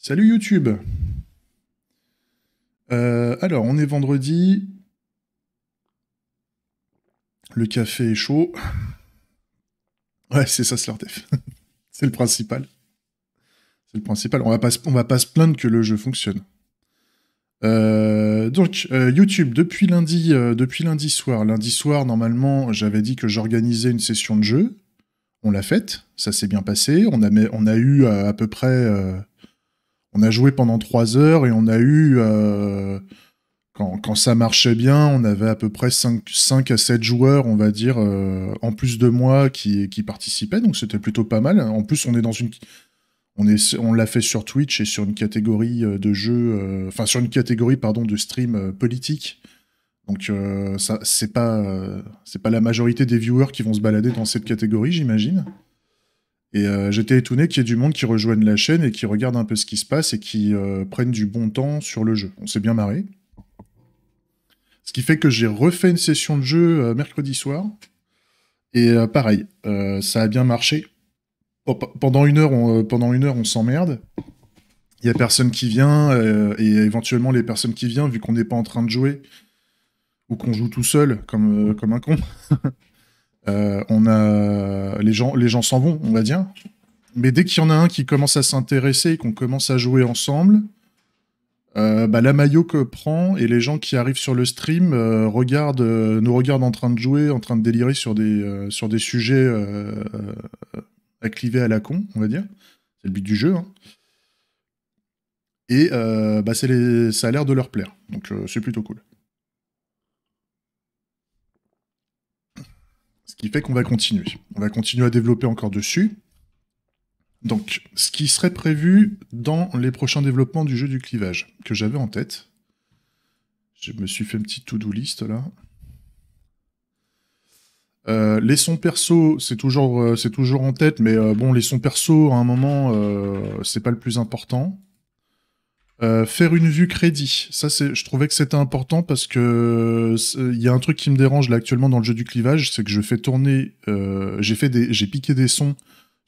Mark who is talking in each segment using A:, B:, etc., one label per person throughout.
A: Salut YouTube euh, Alors, on est vendredi. Le café est chaud. Ouais, c'est ça, l'artef, c'est le principal. C'est le principal. On va, pas, on va pas se plaindre que le jeu fonctionne. Euh, donc euh, YouTube depuis lundi, depuis lundi soir. Lundi soir, normalement, j'avais dit que j'organisais une session de jeu. On l'a faite, ça s'est bien passé. On a, on a eu à peu près on a joué pendant trois heures et on a eu, euh, quand, ça marchait bien, on avait à peu près 5, à 7 joueurs, on va dire, euh, en plus de moi qui, qui participaient, donc c'était plutôt pas mal. En plus, on est dans une. On, on l'a fait sur Twitch et sur une catégorie euh, de jeux, enfin sur une catégorie pardon de stream politique. Donc ça c'est pas c'est pas la majorité des viewers qui vont se balader dans cette catégorie, j'imagine. Et euh, j'étais étonné qu'il y ait du monde qui rejoigne la chaîne et qui regarde un peu ce qui se passe et qui prennent euh, prenne du bon temps sur le jeu. On s'est bien marré. Ce qui fait que j'ai refait une session de jeu euh, mercredi soir. Et pareil, ça a bien marché. Pendant une heure, on, pendant heure, on s'emmerde. Il n'y a personne qui vient et éventuellement les personnes qui viennent, vu qu'on n'est pas en train de jouer ou qu'on joue tout seul comme, comme un con. Euh, on a les gens, les gens s'en vont, on va dire. Mais dès qu'il y en a un qui commence à s'intéresser et qu'on commence à jouer ensemble, euh, bah, la maillot que prend et les gens qui arrivent sur le stream euh, regardent, nous regardent en train de jouer, en train de délirer sur des, sur des sujets acclivés à la con, on va dire. C'est le but du jeu. Hein. Et bah, ça a l'air de leur plaire. Donc c'est plutôt cool. qui fait qu'on va continuer. On va continuer à développer encore dessus. Donc, ce qui serait prévu dans les prochains développements du jeu du clivage, que j'avais en tête. Je me suis fait une petite to-do list là. Euh, les sons perso, c'est toujours, euh, c'est toujours en tête, mais euh, bon, les sons perso, à un moment, c'est pas le plus important. Euh, faire une vue crédit, ça c'est, je trouvais que c'était important parce que euh, il y a un truc qui me dérange là actuellement dans le jeu du clivage, c'est que je fais tourner, euh, j'ai fait des, j'ai piqué des sons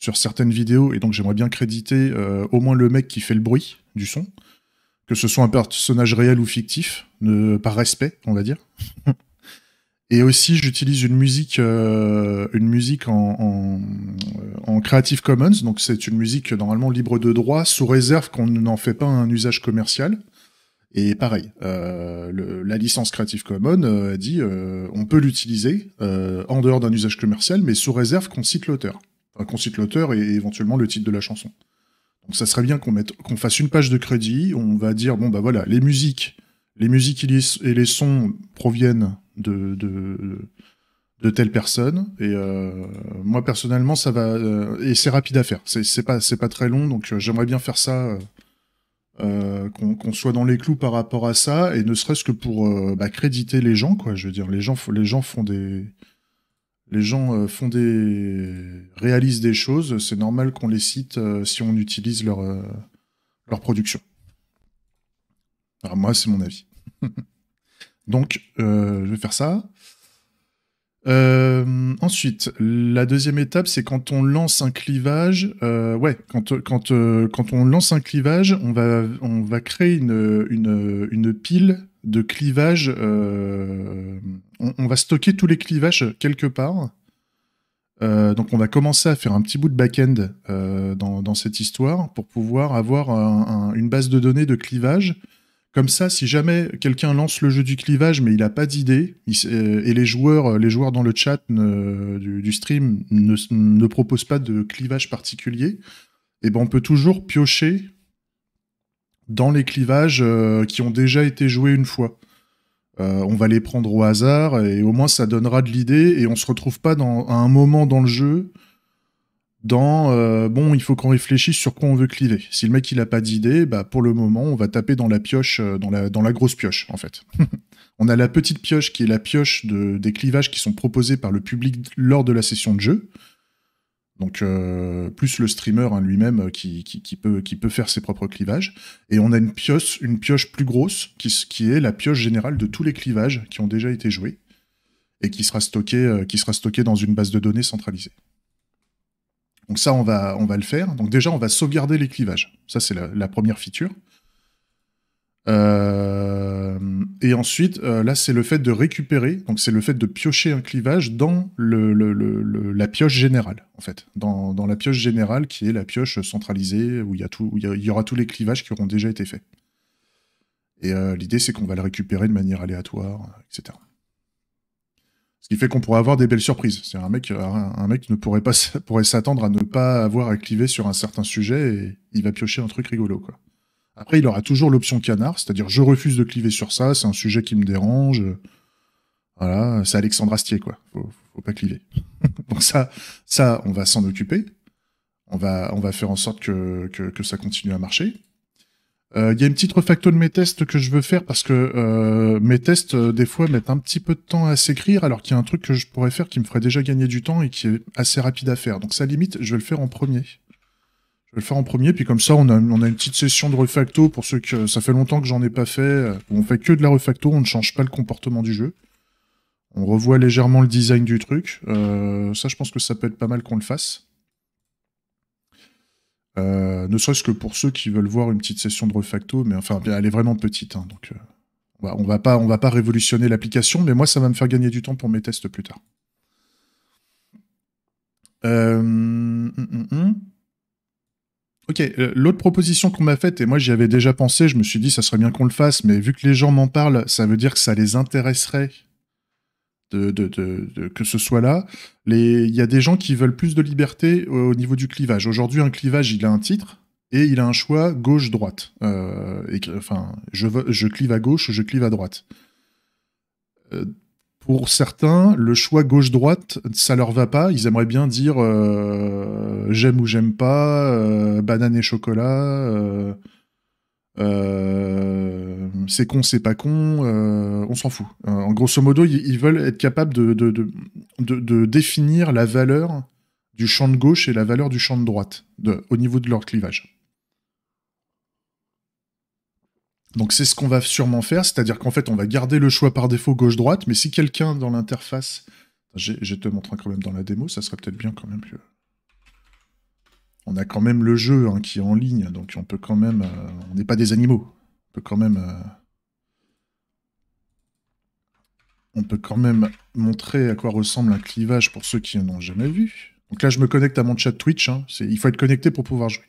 A: sur certaines vidéos et donc j'aimerais bien créditer au moins le mec qui fait le bruit du son, que ce soit un personnage réel ou fictif, par respect on va dire. Et aussi, j'utilise une musique, euh, une musique en, en, en, Creative Commons. Donc, c'est une musique normalement libre de droit, sous réserve qu'on n'en fait pas un usage commercial. Et pareil, euh, la licence Creative Commons euh, dit euh, on peut l'utiliser euh, en dehors d'un usage commercial, mais sous réserve qu'on cite l'auteur, enfin, qu'on cite l'auteur et, éventuellement le titre de la chanson. Donc, ça serait bien qu'on mette, qu'on fasse une page de crédit. On va dire bon bah voilà, les musiques, les musiques et les sons proviennent de, de, de telle personne. Et euh, moi, personnellement, ça va. Euh, et c'est rapide à faire. C'est pas, pas très long, donc euh, j'aimerais bien faire ça. qu'on soit dans les clous par rapport à ça et ne serait-ce que pour bah, créditer les gens quoi je veux dire les gens les gens font des les gens font des réalisent des choses c'est normal qu'on les cite si on utilise leur leur production alors moi c'est mon avis Donc, euh, je vais faire ça. Euh, ensuite, la deuxième étape, c'est quand on lance un clivage. Euh, ouais, quand, on lance un clivage, on va, créer une, pile de clivage. On, va stocker tous les clivages quelque part. donc on va commencer à faire un petit bout de back-end dans, cette histoire pour pouvoir avoir une base de données de clivage comme ça, si jamais quelqu'un lance le jeu du clivage, mais il n'a pas d'idée, euh, et les joueurs, euh, les joueurs dans le chat du, stream ne, proposent pas de clivage particulier, et eh ben on peut toujours piocher dans les clivages euh, qui ont déjà été joués une fois. on va les prendre au hasard et au moins ça donnera de l'idée et on se retrouve pas dans, à un moment dans le jeu dans euh, bon, il faut qu'on réfléchisse sur quoi on veut cliver. Si le mec il a pas d'idée, bah pour le moment, on va taper dans la pioche, euh, dans la, dans la grosse pioche en fait. on a la petite pioche qui est la pioche des clivages qui sont proposés par le public lors de la session de jeu. Donc euh, plus le streamer hein, lui-même qui, peut, qui peut faire ses propres clivages. Et on a une pioche, une pioche plus grosse qui, est la pioche générale de tous les clivages qui ont déjà été joués et qui sera stockée, qui sera stockée dans une base de données centralisée. Donc ça, on va, on va le faire. Donc déjà, on va sauvegarder les clivages. Ça, c'est la, première feature. Euh, et ensuite, euh, là, c'est le fait de récupérer, donc c'est le fait de piocher un clivage dans la pioche générale, en fait, dans, la pioche générale qui est la pioche centralisée où il y, y, aura tous les clivages qui auront déjà été faits. Et euh, l'idée, c'est qu'on va le récupérer de manière aléatoire, etc qui fait qu'on pourrait avoir des belles surprises. C'est un mec, euh, un mec ne pourrait pas pourrait s'attendre à ne pas avoir à cliver sur un certain sujet et il va piocher un truc rigolo quoi. Après, il aura toujours l'option canard, c'est-à-dire je refuse de cliver sur ça, c'est un sujet qui me dérange. Voilà, c'est Alexandre Astier quoi. Faut, pas cliver. Donc ça, ça, on va s'en occuper. On va, on va faire en sorte que ça continue à marcher. Il euh, y a une petite refacto de mes tests que je veux faire parce que euh, mes tests, euh, des fois, mettent un petit peu de temps à s'écrire, alors qu'il y a un truc que je pourrais faire qui me ferait déjà gagner du temps et qui est assez rapide à faire. Donc ça limite, je vais le faire en premier. Je vais le faire en premier, puis comme ça, on a, on a une petite session de refacto pour ceux que ça fait longtemps que j'en ai pas fait. On fait que de la refacto, on ne change pas le comportement du jeu. On revoit légèrement le design du truc. ça, je pense que ça peut être pas mal qu'on le fasse. Euh, ne serait-ce que pour ceux qui veulent voir une petite session de refacto, mais enfin, elle est vraiment petite, hein, donc euh, on va pas, on va pas révolutionner l'application, mais moi, ça va me faire gagner du temps pour mes tests plus tard. Euh, hum, hum, hum. Ok, l'autre proposition qu'on m'a faite, et moi j'y avais déjà pensé, je me suis dit ça serait bien qu'on le fasse, mais vu que les gens m'en parlent, ça veut dire que ça les intéresserait de, que ce soit là. Il y a des gens qui veulent plus de liberté au, niveau du clivage. Aujourd'hui, un clivage, il a un titre et il a un choix gauche-droite. Euh, enfin, je, clive à gauche, je clive à droite. Euh, pour certains, le choix gauche-droite, ça leur va pas. Ils aimeraient bien dire euh, j'aime ou j'aime pas, banane et chocolat euh, c'est con, c'est pas con, euh, on s'en fout. Euh, en grosso modo, ils, veulent être capables de, de, définir la valeur du champ de gauche et la valeur du champ de droite au niveau de leur clivage. Donc c'est ce qu'on va sûrement faire, c'est-à-dire qu'en fait on va garder le choix par défaut gauche-droite, mais si quelqu'un dans l'interface... Je te montre quand même dans la démo, ça serait peut-être bien quand même que on a quand même le jeu hein, qui est en ligne, donc on peut quand même. Euh, on n'est pas des animaux. On peut quand même. Euh, on peut quand même montrer à quoi ressemble un clivage pour ceux qui n'ont jamais vu. Donc là, je me connecte à mon chat Twitch. Hein. il faut être connecté pour pouvoir jouer.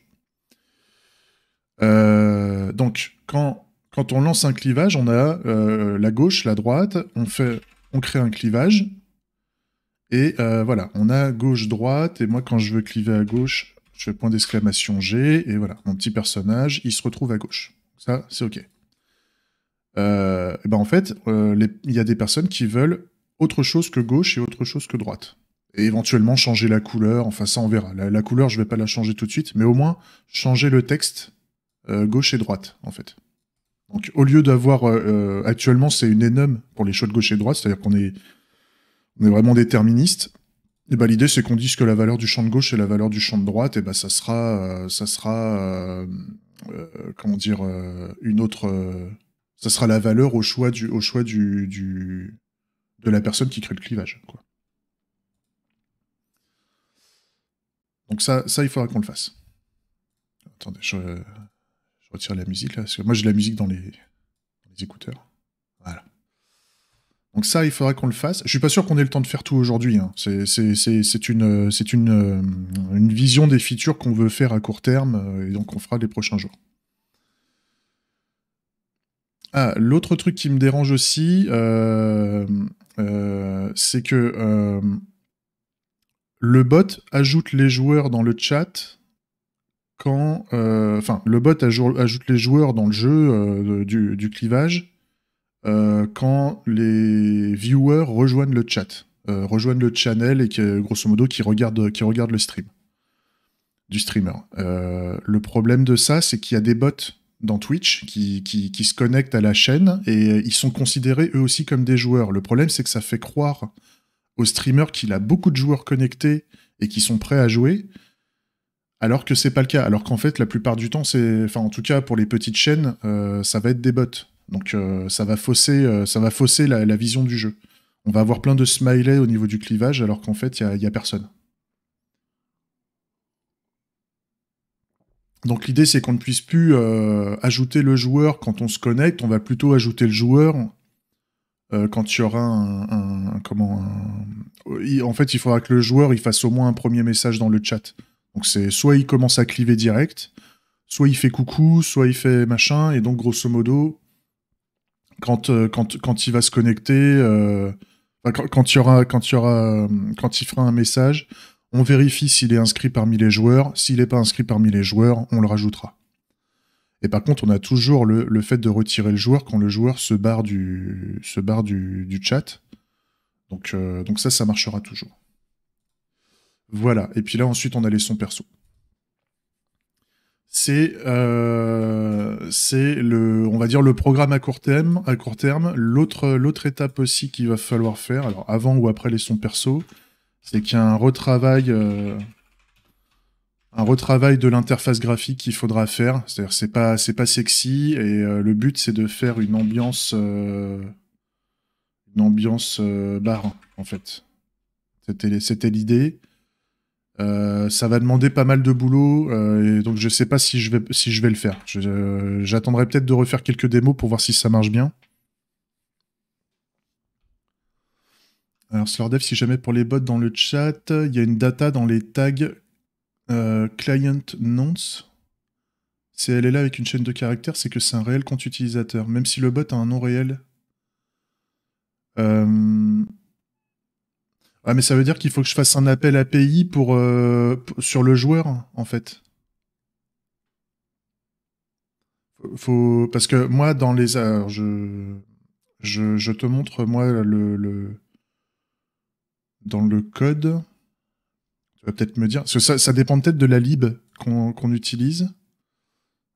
A: Euh, donc, quand, quand on lance un clivage, on a la gauche, la droite. On, fait, on crée un clivage. Et voilà, on a gauche-droite, et moi quand je veux cliver à gauche, point d'exclamation G, et voilà, mon petit personnage, il se retrouve à gauche. Ça, c'est OK. Euh, et ben en fait, euh, il y a des personnes qui veulent autre chose que gauche et autre chose que droite. Et éventuellement changer la couleur, enfin ça on verra. La, couleur, je vais pas la changer tout de suite, mais au moins changer le texte euh, gauche et droite, en fait. Donc au lieu d'avoir... actuellement, c'est une énorme pour les choix de gauche et droite, c'est-à-dire qu'on est, on est vraiment déterministe. Et eh ben, l'idée, c'est qu'on dise que la valeur du champ de gauche et la valeur du champ de droite, et eh bah, ben, ça sera, euh, ça sera, euh, euh, comment dire, une autre, ça sera la valeur au choix du, au choix du, de la personne qui crée le clivage, quoi. Donc ça, ça, il faudra qu'on le fasse. Attendez, je, retire la musique là, parce que moi j'ai la musique dans les écouteurs. Donc ça, il faudra qu'on le fasse. Je suis pas sûr qu'on ait le temps de faire tout aujourd'hui. Hein. C'est euh, euh, une, vision des features qu'on veut faire à court terme, euh, et donc on fera les prochains jours. Ah, l'autre truc qui me dérange aussi, c'est que le bot ajoute les joueurs dans le chat quand... Enfin, le bot ajoute les joueurs dans le jeu du clivage euh, quand les viewers rejoignent le chat, euh, rejoignent le channel et grosso modo qui regardent, qui regardent le stream du streamer. Euh, le problème de ça, c'est qu'il y a des bots dans Twitch qui, se connectent à la chaîne et ils sont considérés eux aussi comme des joueurs. Le problème, c'est que ça fait croire au streamer qu'il a beaucoup de joueurs connectés et qui sont prêts à jouer, alors que c'est pas le cas. Alors qu'en fait, la plupart du temps, c'est, enfin en tout cas pour les petites chaînes, ça va être des bots. Donc euh, ça va fausser, euh, ça va fausser la, vision du jeu. On va avoir plein de smileys au niveau du clivage alors qu'en fait il n'y a, personne. Donc l'idée c'est qu'on ne puisse plus euh, ajouter le joueur quand on se connecte, on va plutôt ajouter le joueur quand il y aura un, comment en fait il faudra que le joueur il fasse au moins un premier message dans le chat. Donc c'est soit il commence à cliver direct, soit il fait coucou, soit il fait machin, et donc grosso modo, euh, quand, quand, il va se connecter, euh, quand, il y aura, quand, aura, euh, quand il fera un message, on vérifie s'il est inscrit parmi les joueurs. S'il n'est pas inscrit parmi les joueurs, on le rajoutera. Et par contre, on a toujours le, fait de retirer le joueur quand le joueur se barre du, du, chat. Donc, donc ça, ça marchera toujours. Voilà. Et puis là, ensuite, on a les sons perso c'est euh, c'est le on va dire le programme à court terme à court terme l'autre l'autre étape aussi qu'il va falloir faire alors avant ou après les sons perso c'est qu'il y a un retravail euh, un retravail de l'interface graphique qu'il faudra faire c'est-à-dire c'est pas c'est pas sexy et euh, le but c'est de faire une ambiance une ambiance bar en fait c'était c'était l'idée euh, ça va demander pas mal de boulot, euh, et donc je sais pas si je vais, si je vais le faire. Euh, j'attendrai peut-être de refaire quelques démos pour voir si ça marche bien. Alors, Slordev, si jamais pour les bots dans le chat, il y a une data dans les tags client nonce. Si elle est là avec une chaîne de caractères, c'est que c'est un réel compte utilisateur, même si le bot a un nom réel. Euh... Ah, mais ça veut dire qu'il faut que je fasse un appel API euh, pour, sur le joueur, en fait. Faut... Parce que moi, dans les. Alors, je... je... te montre, moi, le. le... Dans le code. Tu vas peut-être me dire. Parce que ça, ça dépend peut-être de la lib qu'on utilise.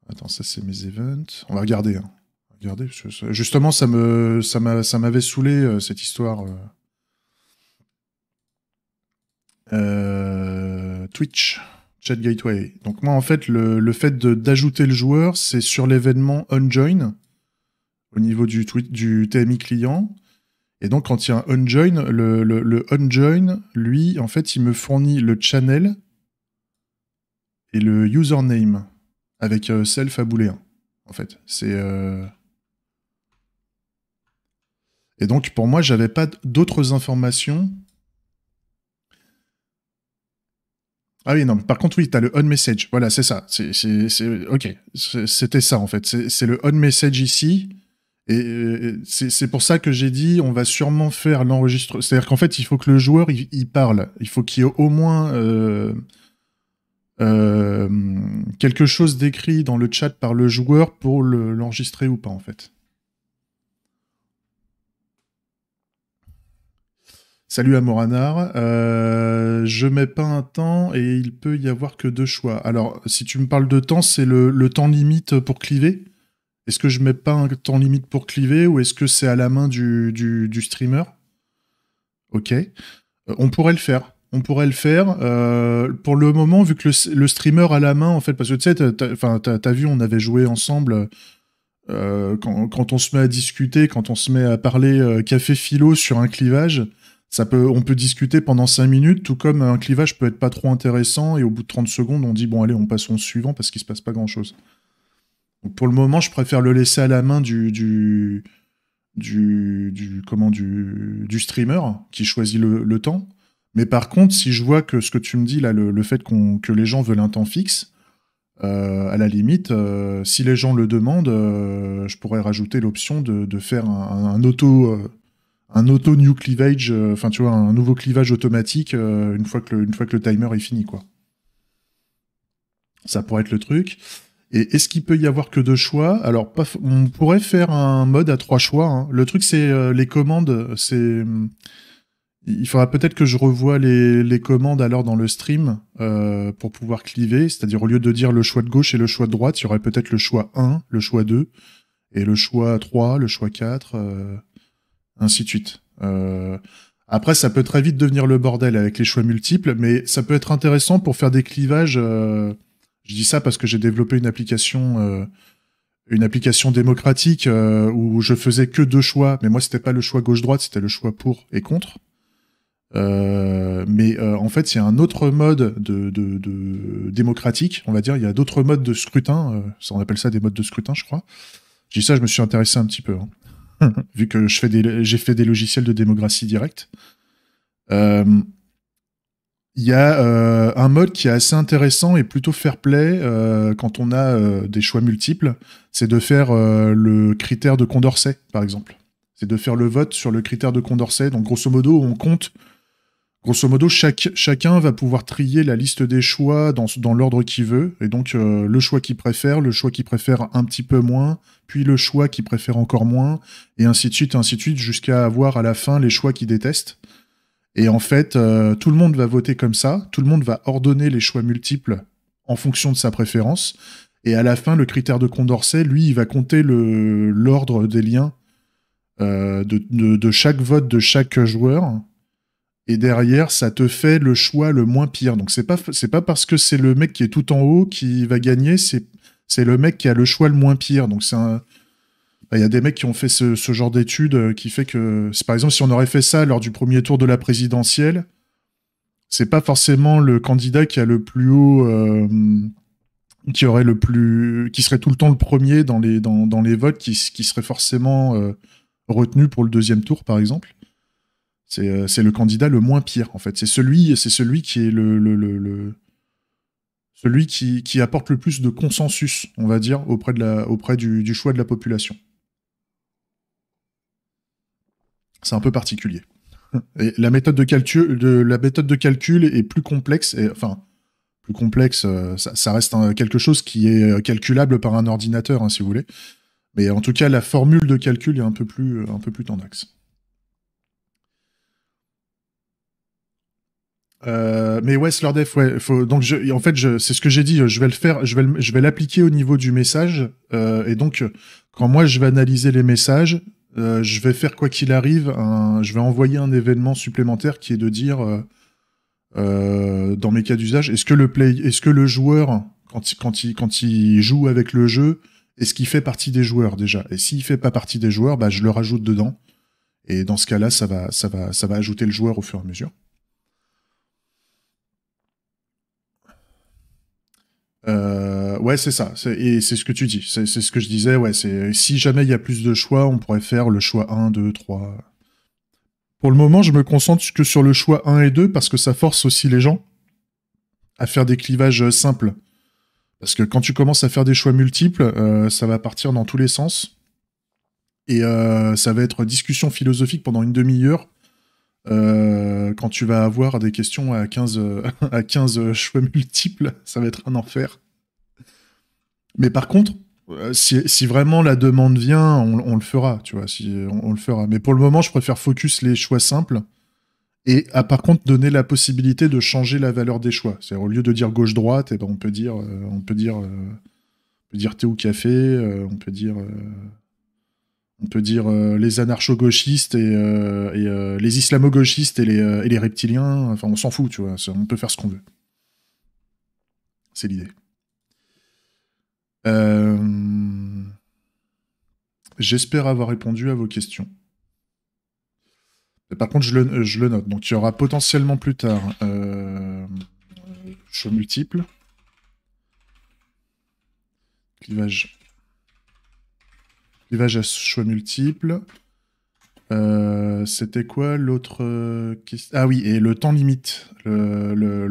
A: Attends, ça, c'est mes events. On va regarder. Hein. Regardez. Justement, ça me... ça m'avait saoulé, euh, cette histoire. Euh. Euh, Twitch, Chat Gateway. Donc moi, en fait, le, le fait d'ajouter le joueur, c'est sur l'événement unjoin au niveau du, tweet, du TMI client. Et donc, quand il y a un unjoin, le, le, unjoin, lui, en fait, il me fournit le channel et le username avec euh, self à En fait, c'est. Euh, et donc, pour moi, j'avais pas d'autres informations Ah oui, non, par contre, oui, tu as le on message. Voilà, c'est ça. C'est, ok, c'était ça en fait. C'est le on message ici. Et euh, c'est pour ça que j'ai dit, on va sûrement faire l'enregistrement. C'est-à-dire qu'en fait, il faut que le joueur, il, parle. Il faut qu'il y ait au moins euh, euh, quelque chose d'écrit dans le chat par le joueur pour l'enregistrer ou pas, en fait. Salut à Moranar. Euh, je mets pas un temps et il peut y avoir que deux choix. Alors, si tu me parles de temps, c'est le, temps limite pour cliver. Est-ce que je mets pas un temps limite pour cliver ou est-ce que c'est à la main du, streamer Ok. Euh, on pourrait le faire. On pourrait le faire. Euh, pour le moment, vu que le, streamer à la main, en fait, parce que tu sais, t'as as, vu, on avait joué ensemble. Quand, quand, on se met à discuter, quand on se met à parler café philo sur un clivage, on peut discuter pendant 5 minutes, tout comme un clivage peut être pas trop intéressant, et au bout de 30 secondes, on dit bon allez, on passe au suivant parce qu'il se passe pas grand chose. pour le moment, je préfère le laisser à la main du, du, du, comment, du, du, streamer qui choisit le, temps. Mais par contre, si je vois que ce que tu me dis là, le, fait qu'on que les gens veulent un temps fixe, euh, à la limite, euh, si les gens le demandent, euh, je pourrais rajouter l'option de, faire un auto un auto new cleavage, euh, enfin tu vois, un nouveau clivage automatique euh, une fois que le, fois que le timer est fini quoi. Ça pourrait être le truc. Et est-ce qu'il peut y avoir que deux choix Alors, on pourrait faire un mode à trois choix. Hein. Le truc, c'est euh, les commandes. C'est il faudra peut-être que je revoie les, commandes alors dans le stream pour pouvoir cliver. C'est-à-dire au lieu de dire le choix de gauche et le choix de droite, il y aurait peut-être le choix 1, le choix 2 et le choix 3, le choix 4 ainsi de suite. Euh, après, ça peut très vite devenir le bordel avec les choix multiples, mais ça peut être intéressant pour faire des clivages. Euh, je dis ça parce que j'ai développé une application, euh, une application démocratique où je faisais que deux choix, mais moi c'était pas le choix gauche-droite, c'était le choix pour et contre. mais en fait, il un autre mode de, démocratique, on va dire. Il y a d'autres modes de scrutin. on appelle ça des modes de scrutin, je crois. Je dis ça, je me suis intéressé un petit peu. Hein vu que je fais j'ai fait des logiciels de démocratie directe. Euh, il y a euh, un mode qui est assez intéressant et plutôt fair play euh, quand on a des choix multiples, c'est de faire le critère de Condorcet, par exemple. C'est de faire le vote sur le critère de Condorcet. Donc grosso modo, on compte Grosso modo, chacun va pouvoir trier la liste des choix dans, l'ordre qu'il veut, et donc euh, le choix qu'il préfère, le choix qu'il préfère un petit peu moins, puis le choix qu'il préfère encore moins, et ainsi de suite, ainsi de suite, jusqu'à avoir à la fin les choix qu'il déteste. Et en fait, euh, tout le monde va voter comme ça, tout le monde va ordonner les choix multiples en fonction de sa préférence, et à la fin, le critère de Condorcet, lui, il va compter l'ordre des liens euh, de chaque vote de chaque joueur et derrière ça te fait le choix le moins pire. Donc c'est pas c'est pas parce que c'est le mec qui est tout en haut qui va gagner, c'est c'est le mec qui a le choix le moins pire. Donc c'est un il y a des mecs qui ont fait ce, ce genre d'études euh, qui fait que, par exemple, si on aurait fait ça lors du premier tour de la présidentielle, c'est pas forcément le candidat qui a le plus haut, euh, qui aurait le plus, qui serait tout le temps le premier dans les, dans, dans les votes, qui, serait forcément euh, retenu pour le deuxième tour, par exemple. Euh, c'est le candidat le moins pire, en fait. C'est celui, celui qui est le, celui qui, apporte le plus de consensus, on va dire, auprès, de la, auprès du, choix de la population. C'est un peu particulier. la méthode de calcul, la méthode de calcul est plus complexe, enfin, plus complexe, euh, ça, reste quelque chose qui est euh, calculable par un ordinateur, hein, si vous voulez. Mais en tout cas, la formule de calcul est un peu plus, un peu plus Euh, mais ouais, ouais. Faut, donc je, en fait, je, c'est ce que j'ai dit. Je vais le faire. Je vais, je vais l'appliquer au niveau du message. Euh, et donc, quand moi je vais analyser les messages, euh, je vais faire quoi qu'il arrive. Un, je vais envoyer un événement supplémentaire qui est de dire, euh, euh, dans mes cas d'usage, est-ce que le play, est-ce que le joueur quand il, quand il, quand il joue avec le jeu, est-ce qu'il fait partie des joueurs déjà Et s'il fait pas partie des joueurs, bah je le rajoute dedans. Et dans ce cas-là, ça va, ça va, ça va ajouter le joueur au fur et à mesure. Euh, ouais, c'est ça. Et c'est ce que tu dis. C'est ce que je disais. Ouais, c'est si jamais il y a plus de choix, on pourrait faire le choix 1, 2, 3. Pour le moment, je me concentre que sur le choix 1 et 2 parce que ça force aussi les gens à faire des clivages euh, simples. Parce que quand tu commences à faire des choix multiples, euh, ça va partir dans tous les sens. Et ça va être discussion philosophique pendant une demi-heure euh, quand tu vas avoir des questions à 15, euh, à 15 choix multiples, ça va être un enfer. Mais par contre, euh, si, si vraiment la demande vient, on, le fera, tu vois, si, on, le fera. Mais pour le moment, je préfère focus les choix simples et à, par contre donner la possibilité de changer la valeur des choix. cest au lieu de dire gauche-droite, et eh ben, on peut dire, on peut dire, on peut dire thé ou café, on peut dire on peut dire euh, les anarcho-gauchistes et, euh, euh, les islamo-gauchistes et les, reptiliens. Enfin, on s'en fout, tu vois. On peut faire ce qu'on veut. C'est l'idée. J'espère avoir répondu à vos questions. Par contre, je le, note. Donc, il y aura potentiellement plus tard show multiple. Clivage Clivage à choix multiple. Euh, c'était quoi l'autre euh, question Ah oui, et le temps limite. Le,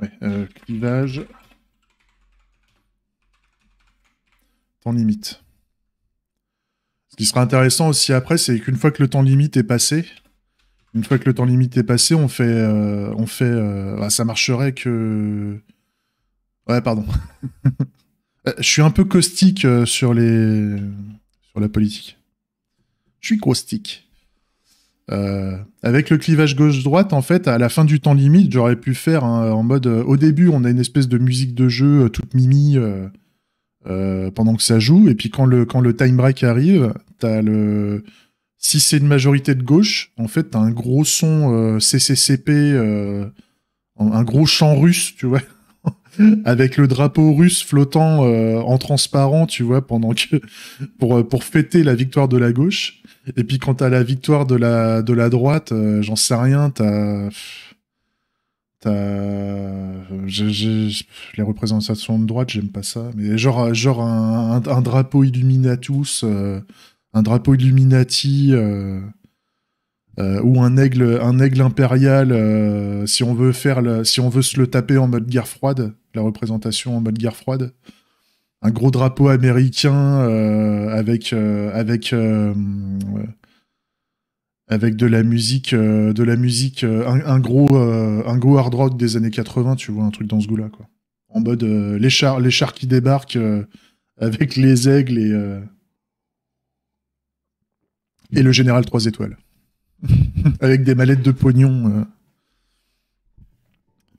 A: Ouais, euh, clivage. Temps limite. Ce qui sera intéressant aussi après, c'est qu'une fois que le temps limite est passé, une fois que le temps limite est passé, on fait. on fait bah, ça marcherait que. Ouais, pardon. Euh, je suis un peu caustique euh, sur les sur la politique. Je suis caustique. Euh, avec le clivage gauche-droite, en fait, à la fin du temps limite, j'aurais pu faire hein, en mode. au début, on a une espèce de musique de jeu toute mimi pendant que ça joue, et puis quand le, quand le time break arrive, as le. Si c'est une majorité de gauche, en fait, t'as un gros son CCCP, un gros chant russe, tu vois avec le drapeau russe flottant euh, en transparent, tu vois, pendant que pour euh, pour fêter la victoire de la gauche. Et puis quand t'as la victoire de la de la droite, euh, j'en sais rien, t'as les représentations de droite, j'aime pas ça. Mais genre, genre un, drapeau Illuminatus, un drapeau Illuminati. Euh, ou un aigle, un aigle impérial, euh, si on veut faire, si on veut se le taper en mode guerre froide, la représentation en mode guerre froide, un gros drapeau américain euh, avec avec avec de la musique, de la musique, un, gros un gros hard rock des années 80, tu vois un truc dans ce goût-là quoi. En mode les chars, les chars qui débarquent avec les aigles et et le général 3 étoiles. avec des mallettes de pognon.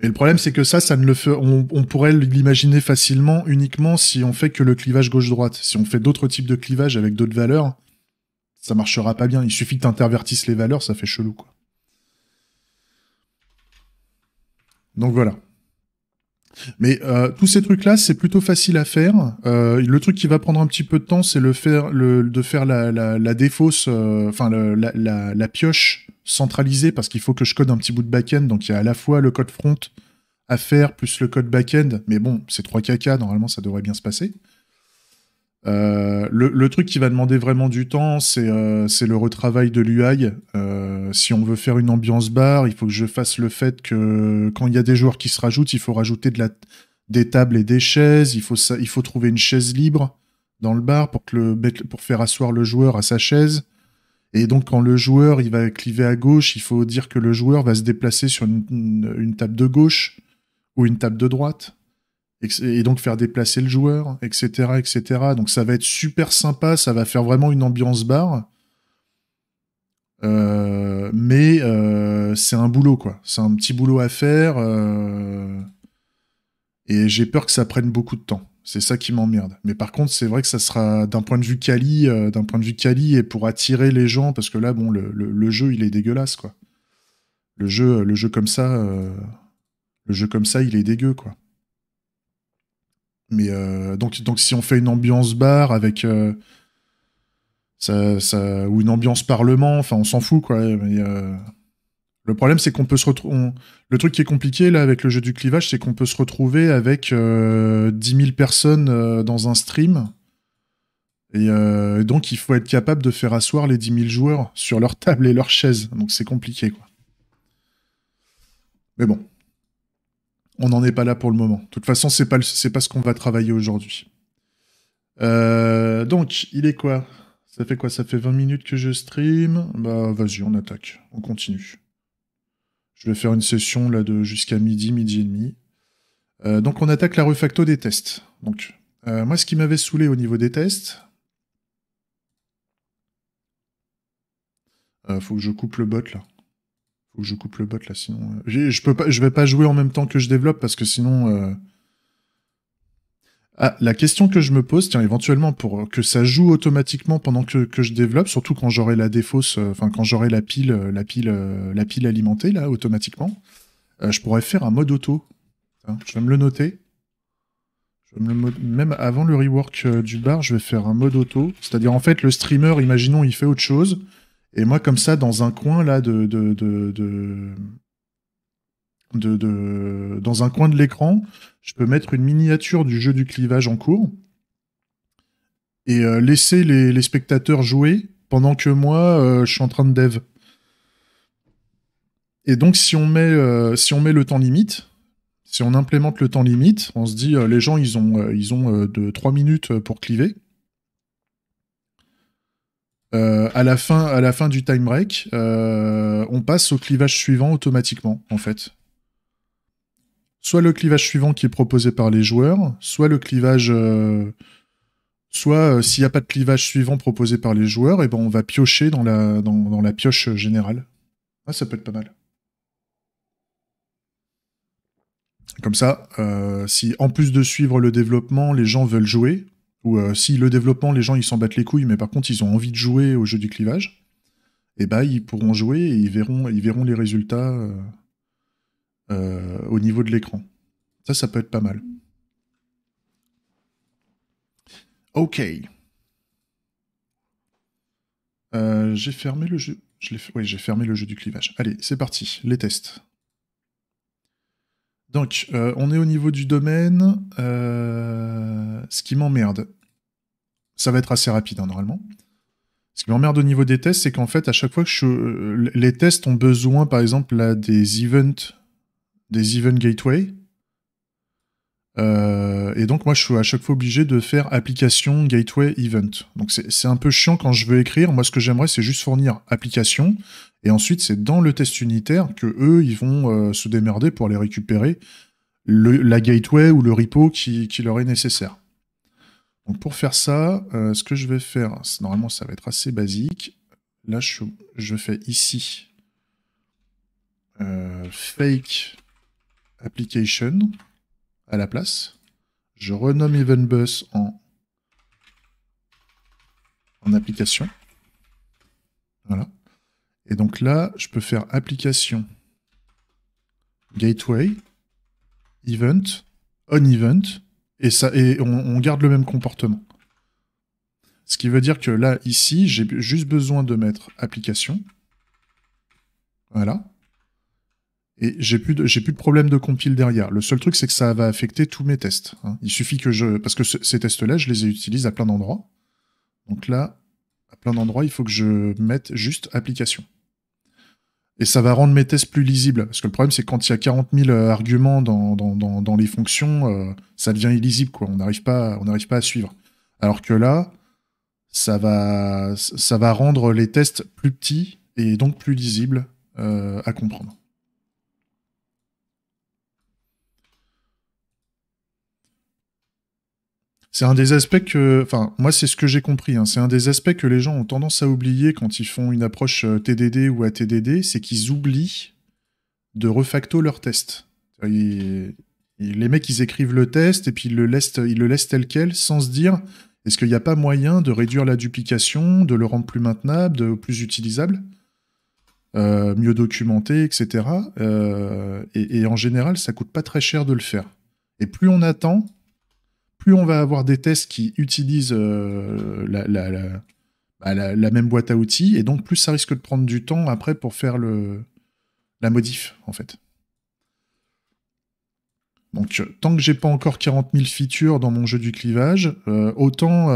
A: Et euh. le problème, c'est que ça, ça ne le fait, on, pourrait l'imaginer facilement uniquement si on fait que le clivage gauche-droite. Si on fait d'autres types de clivage avec d'autres valeurs, ça marchera pas bien. Il suffit que intervertisses les valeurs, ça fait chelou, quoi. Donc voilà. Mais euh, tous ces trucs-là, c'est plutôt facile à faire. Euh, le truc qui va prendre un petit peu de temps, c'est le faire, de faire la, défausse, euh, enfin la, pioche centralisée, parce qu'il faut que je code un petit bout de back-end. Donc il y a à la fois le code front à faire plus le code back-end. Mais bon, c'est 3 caca, normalement ça devrait bien se passer. Euh, le, truc qui va demander vraiment du temps, c'est euh, le retravail de l'UI. Euh, si on veut faire une ambiance bar, il faut que je fasse le fait que quand il y a des joueurs qui se rajoutent, il faut rajouter des tables et des chaises. Il faut, trouver une chaise libre dans le bar pour, faire asseoir le joueur à sa chaise. Et donc quand le joueur il va cliver à gauche, il faut dire que le joueur va se déplacer sur une table de gauche ou une table de droite et donc faire déplacer le joueur, etc., etc. Donc ça va être super sympa, ça va faire vraiment une ambiance barre, euh, mais euh, c'est un boulot, quoi. C'est un petit boulot à faire. Euh, et j'ai peur que ça prenne beaucoup de temps. C'est ça qui m'emmerde. Mais par contre, c'est vrai que ça sera d'un point de vue quali, d'un point de vue quali, et pour attirer les gens, parce que là, bon, le, le jeu, il est dégueulasse, quoi. Le jeu, le jeu comme ça, le jeu comme ça, il est dégueu, quoi. Euh, donc, donc, si on fait une ambiance bar avec. Euh, ou une ambiance parlement, enfin, on s'en fout, quoi. Euh, le problème, c'est qu'on peut se retrouver. Le truc qui est compliqué, là, avec le jeu du clivage, c'est qu'on peut se retrouver avec 10 000 personnes dans un stream. Et donc, il faut être capable de faire asseoir les 10 000 joueurs sur leur table et leur chaise. Donc, c'est compliqué, quoi. Mais bon on n'en est pas là pour le moment. De toute façon, c'est pas pas ce qu'on va travailler aujourd'hui. Euh, donc, il est quoi Ça fait quoi Ça fait 20 minutes que je stream. Bah, vas-y, on attaque. On continue. Je vais faire une session là de jusqu'à midi, midi et demi. Euh, donc, on attaque la refacto des tests. Donc, euh, moi, ce qui m'avait saoulé au niveau des tests. faut que je coupe le bot là. Faut je coupe le bot là, sinon. Euh, je peux pas, je vais pas jouer en même temps que je développe parce que sinon. Euh, ah, la question que je me pose, tiens, éventuellement pour que ça joue automatiquement pendant que, je développe, surtout quand j'aurai la défausse, euh, enfin quand j'aurai la pile, la pile, la pile alimentée là automatiquement, je pourrais faire un mode auto. Hein, je vais me le noter. Même avant le rework du bar, je vais faire un mode auto. C'est-à-dire, en fait, le streamer, imaginons, il fait autre chose. Et moi, comme ça, dans un coin là de, dans un coin de l'écran, je peux mettre une miniature du jeu du clivage en cours et euh, laisser les, spectateurs jouer pendant que moi euh, je suis en train de dev. Et donc si on met euh, si on met le temps limite, si on implémente le temps limite, on se dit les gens ils ont ils ont de 3 minutes pour cliver. Euh, à, la fin, à la fin du time break, euh, on passe au clivage suivant automatiquement, en fait. Soit le clivage suivant qui est proposé par les joueurs, soit le clivage. Euh, soit s'il n'y a pas de clivage suivant proposé par les joueurs, et eh ben, on va piocher dans la, dans, la pioche générale. ça peut être pas mal. Comme ça, si en plus de suivre le développement, les gens veulent jouer, ou euh, si le développement, les gens ils s'en battent les couilles, mais par contre ils ont envie de jouer au jeu du clivage, eh ben, ils pourront jouer et ils verront, ils verront les résultats euh, euh, au niveau de l'écran. Ça, ça peut être pas mal. Ok. j'ai fermé le jeu. j'ai fermé le jeu du clivage. Allez, c'est parti, les tests. Donc, euh, on est au niveau du domaine. Euh, ce qui m'emmerde, ça va être assez rapide hein, normalement. Ce qui m'emmerde au niveau des tests, c'est qu'en fait, à chaque fois que je... Euh, les tests ont besoin, par exemple, là, des events, des event gateway. et donc, moi, je suis à chaque fois obligé de faire application gateway event. Donc, c'est un peu chiant quand je veux écrire. Moi, ce que j'aimerais, c'est juste fournir application. Et ensuite, c'est dans le test unitaire que eux, ils vont euh, se démerder pour aller récupérer le, la gateway ou le repo qui, leur est nécessaire. Donc pour faire ça, euh, ce que je vais faire, normalement ça va être assez basique. Là, je, fais ici euh, fake application à la place. Je renomme EventBus en, en application. Voilà. Et donc là, je peux faire application gateway event on event et ça et on, garde le même comportement. Ce qui veut dire que là ici, j'ai juste besoin de mettre application. Voilà. Et j'ai plus, de, plus de problème de compile derrière. Le seul truc, c'est que ça va affecter tous mes tests. Hein. Il suffit que je... Parce que ces tests-là, je les utilise à plein d'endroits. Donc là, à plein d'endroits, il faut que je mette juste application et ça va rendre mes tests plus lisibles. Parce que le problème, c'est quand il y a 40 000 euh, arguments dans, dans, les fonctions, euh, ça devient illisible, quoi. On n'arrive pas, pas à suivre. Alors que là, ça va, ça va rendre les tests plus petits et donc plus lisibles euh, à comprendre. c'est un des aspects que, enfin, moi c'est ce que j'ai compris, hein. c'est un des aspects que les gens ont tendance à oublier quand ils font une approche euh, TDD ou ATDD, c'est qu'ils oublient de refacto leur test. Ils, les mecs, ils écrivent le test et puis ils le laissent, ils le tel quel sans se dire est-ce qu'il n'y a pas moyen de réduire la duplication, de le rendre plus maintenable, de, plus utilisable, euh, mieux documenté, etc. Euh, et, et en général, ça coûte pas très cher de le faire. Et plus on attend, plus on va avoir des tests qui utilisent euh, bah, la, même boîte à outils, et donc plus ça risque de prendre du temps après pour faire la modif, en fait. Donc, euh, tant que j'ai pas encore 40 000 features dans mon jeu du clivage, euh, autant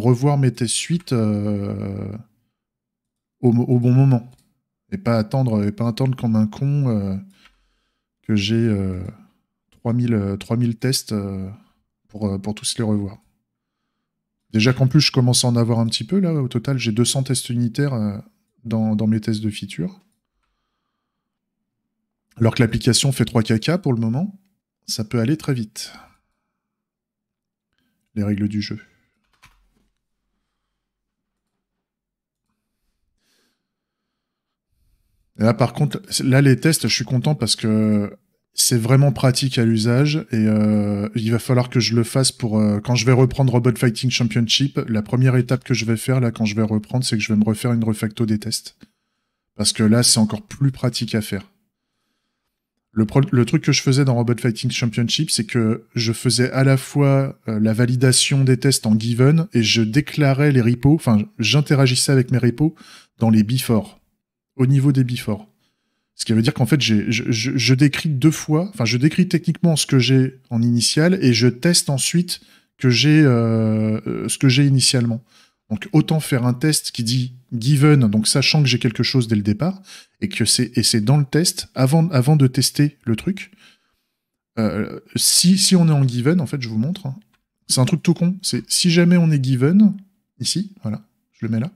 A: revoir mes tests suites au, bon moment. Et pas attendre, et pas attendre comme un con que j'ai 3 3000 tests. Euh, pour, tous les revoir. Déjà qu'en plus, je commence à en avoir un petit peu, là. Au total, j'ai 200 tests unitaires euh, dans, mes tests de feature. Alors que l'application fait 3 caca pour le moment, ça peut aller très vite. Les règles du jeu. là, par contre, là, les tests, je suis content parce que c'est vraiment pratique à l'usage et euh, il va falloir que je le fasse pour euh, quand je vais reprendre Robot Fighting Championship. La première étape que je vais faire là quand je vais reprendre, c'est que je vais me refaire une refacto des tests parce que là c'est encore plus pratique à faire. Le, le, truc que je faisais dans Robot Fighting Championship, c'est que je faisais à la fois euh, la validation des tests en given et je déclarais les repos, enfin j'interagissais avec mes repos dans les before, au niveau des before. Ce qui veut dire qu'en fait, je, décris deux fois, enfin, je décris techniquement ce que j'ai en initial et je teste ensuite que j'ai euh, euh, ce que j'ai initialement. Donc, autant faire un test qui dit given, donc sachant que j'ai quelque chose dès le départ et que c'est et c'est dans le test avant avant de tester le truc. Euh, si on est en given, en fait, je vous montre. Hein. C'est un truc tout con. C'est si jamais on est given ici, voilà, je le mets là.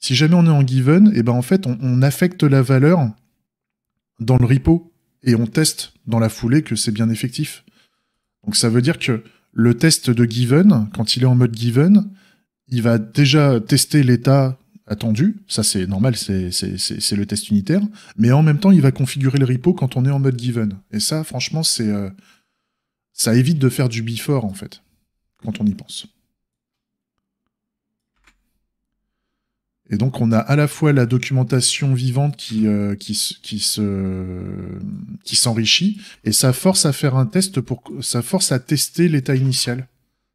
A: Si jamais on est en given, et eh ben en fait, on affecte la valeur dans le repo et on teste dans la foulée que c'est bien effectif. Donc ça veut dire que le test de given, quand il est en mode given, il va déjà tester l'état attendu, ça c'est normal, c'est le test unitaire, mais en même temps il va configurer le repo quand on est en mode given. Et ça franchement c'est... Euh, ça évite de faire du before en fait, quand on y pense. Et donc on a à la fois la documentation vivante qui euh, qui se qui s'enrichit et ça force à faire un test pour ça force à tester l'état initial.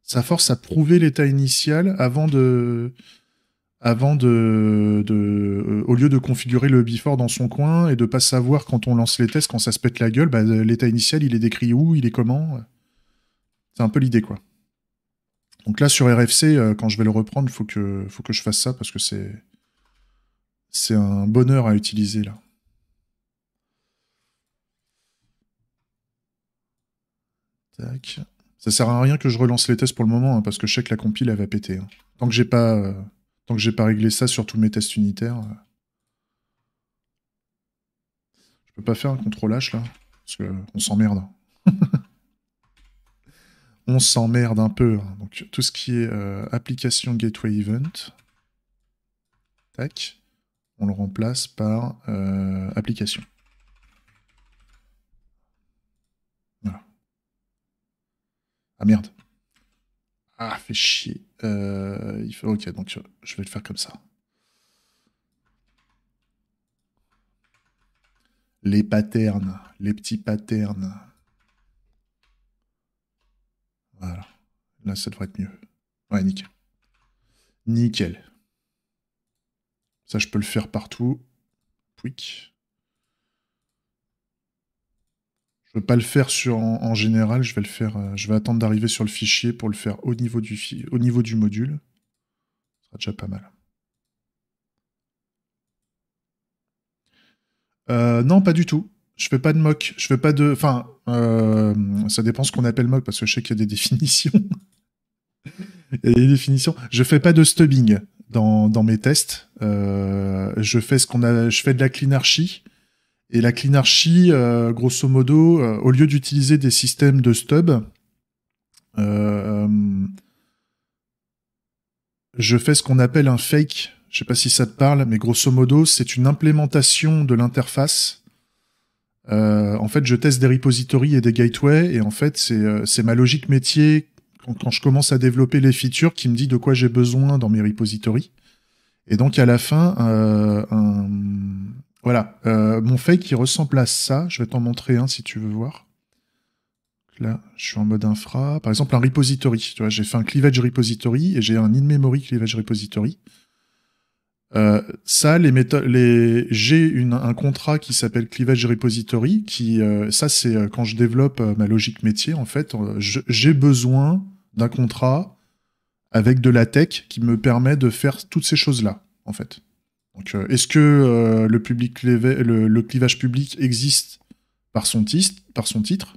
A: Ça force à prouver l'état initial avant de avant de, de euh, au lieu de configurer le before dans son coin et de pas savoir quand on lance les tests quand ça se pète la gueule, bah, l'état initial il est décrit où, il est comment. C'est un peu l'idée quoi. Donc là, sur RFC, euh, quand je vais le reprendre, il faut que, faut que je fasse ça parce que c'est. C'est un bonheur à utiliser là. Tac. Ça sert à rien que je relance les tests pour le moment, hein, parce que je sais que la compile, va péter. Hein. Tant que j'ai pas, euh, tant que j'ai pas réglé ça sur tous mes tests unitaires, je euh. je peux pas faire un contrôle H là, parce qu'on s'emmerde. on s'emmerde un peu. Hein. Donc tout ce qui est euh, application gateway event, tac, on le remplace par euh, application. Voilà. Ah merde. Ah, fait chier. Euh, il faut... Ok, donc je vais le faire comme ça. Les patterns, les petits patterns. Voilà. Là, ça devrait être mieux. Ouais, nickel. Nickel. Ça, je peux le faire partout. Quick. Je ne veux pas le faire sur, en, général, je vais, le faire, euh, je vais attendre d'arriver sur le fichier pour le faire au niveau du, au niveau du module. Ce sera déjà pas mal. Euh, non, pas du tout. Je fais pas de mock. Je fais pas de. Enfin, euh, ça dépend ce qu'on appelle mock parce que je sais qu'il y a des définitions. Il y a des définitions. Je fais pas de stubbing dans, mes tests. Euh, je fais ce qu'on a. Je fais de la clinarchie. Et la clinarchie, euh, grosso modo, au lieu d'utiliser des systèmes de stub, je fais ce qu'on appelle un fake. Je sais pas si ça te parle, mais grosso modo, c'est une implémentation de l'interface euh, en fait, je teste des repositories et des gateways, et en fait, c'est euh, ma logique métier quand, je commence à développer les features qui me dit de quoi j'ai besoin dans mes repositories. Et donc, à la fin, euh, un... voilà, mon fake qui ressemble à ça. Je vais t'en montrer un si tu veux voir. Là, je suis en mode infra. Par exemple, un repository. Tu vois, j'ai fait un cleavage repository et j'ai un in-memory cleavage repository. Euh, ça, les méthodes, j'ai un contrat qui s'appelle Clivage Repository, qui, euh, ça, c'est euh, quand je développe ma logique métier, en fait, j'ai besoin d'un contrat avec de la tech qui me permet de faire toutes ces choses-là, en fait. est-ce que le public, le, clivage public existe par son, par son titre?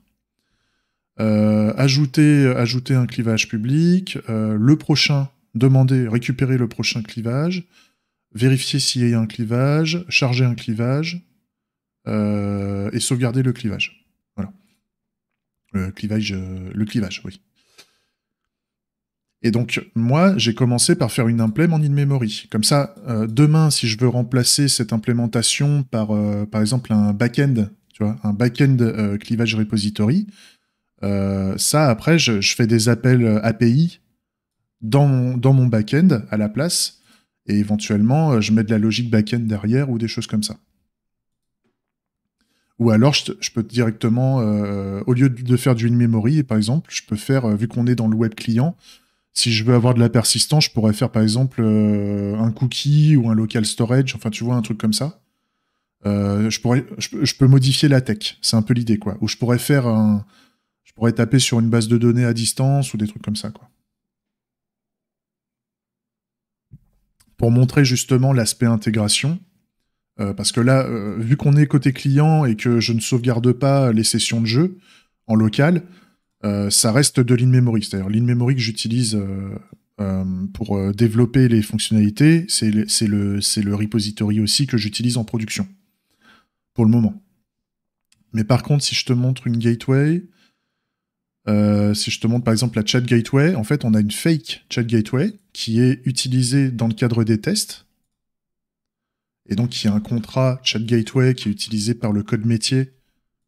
A: ajouter un clivage public, le prochain, demander, récupérer le prochain clivage, vérifier s'il y a un clivage, charger un clivage euh, et sauvegarder le clivage. Voilà. Le clivage, euh, le clivage, oui. Et donc, moi, j'ai commencé par faire une implément en in-memory. Comme ça, euh, demain, si je veux remplacer cette implémentation par, par exemple, un back-end, tu vois, un back-end clivage repository, ça, après, je, fais des appels API dans dans mon back-end à la place et éventuellement, euh, je mets de la logique back-end derrière ou des choses comme ça. Ou alors, je, peux directement, euh, au lieu de faire du in-memory, par exemple, je peux faire, euh, vu qu'on est dans le web client, si je veux avoir de la persistance, je pourrais faire par exemple un cookie ou un local storage, enfin tu vois, un truc comme ça. je, pourrais, peux modifier la tech, c'est un peu l'idée, quoi. Ou je pourrais faire un. Je pourrais taper sur une base de données à distance ou des trucs comme ça, quoi. pour montrer justement l'aspect intégration. Euh, parce que là, euh, vu qu'on est côté client et que je ne sauvegarde pas les sessions de jeu en local, euh, ça reste de l'in-memory. C'est-à-dire l'in-memory que j'utilise pour développer les fonctionnalités, c'est le, le, repository aussi que j'utilise en production, pour le moment. Mais par contre, si je te montre une gateway, si je te montre par exemple la chat gateway, en fait, on a une fake chat gateway qui est utilisé dans le cadre des tests. Et donc, il y a un contrat chat gateway qui est utilisé par le code métier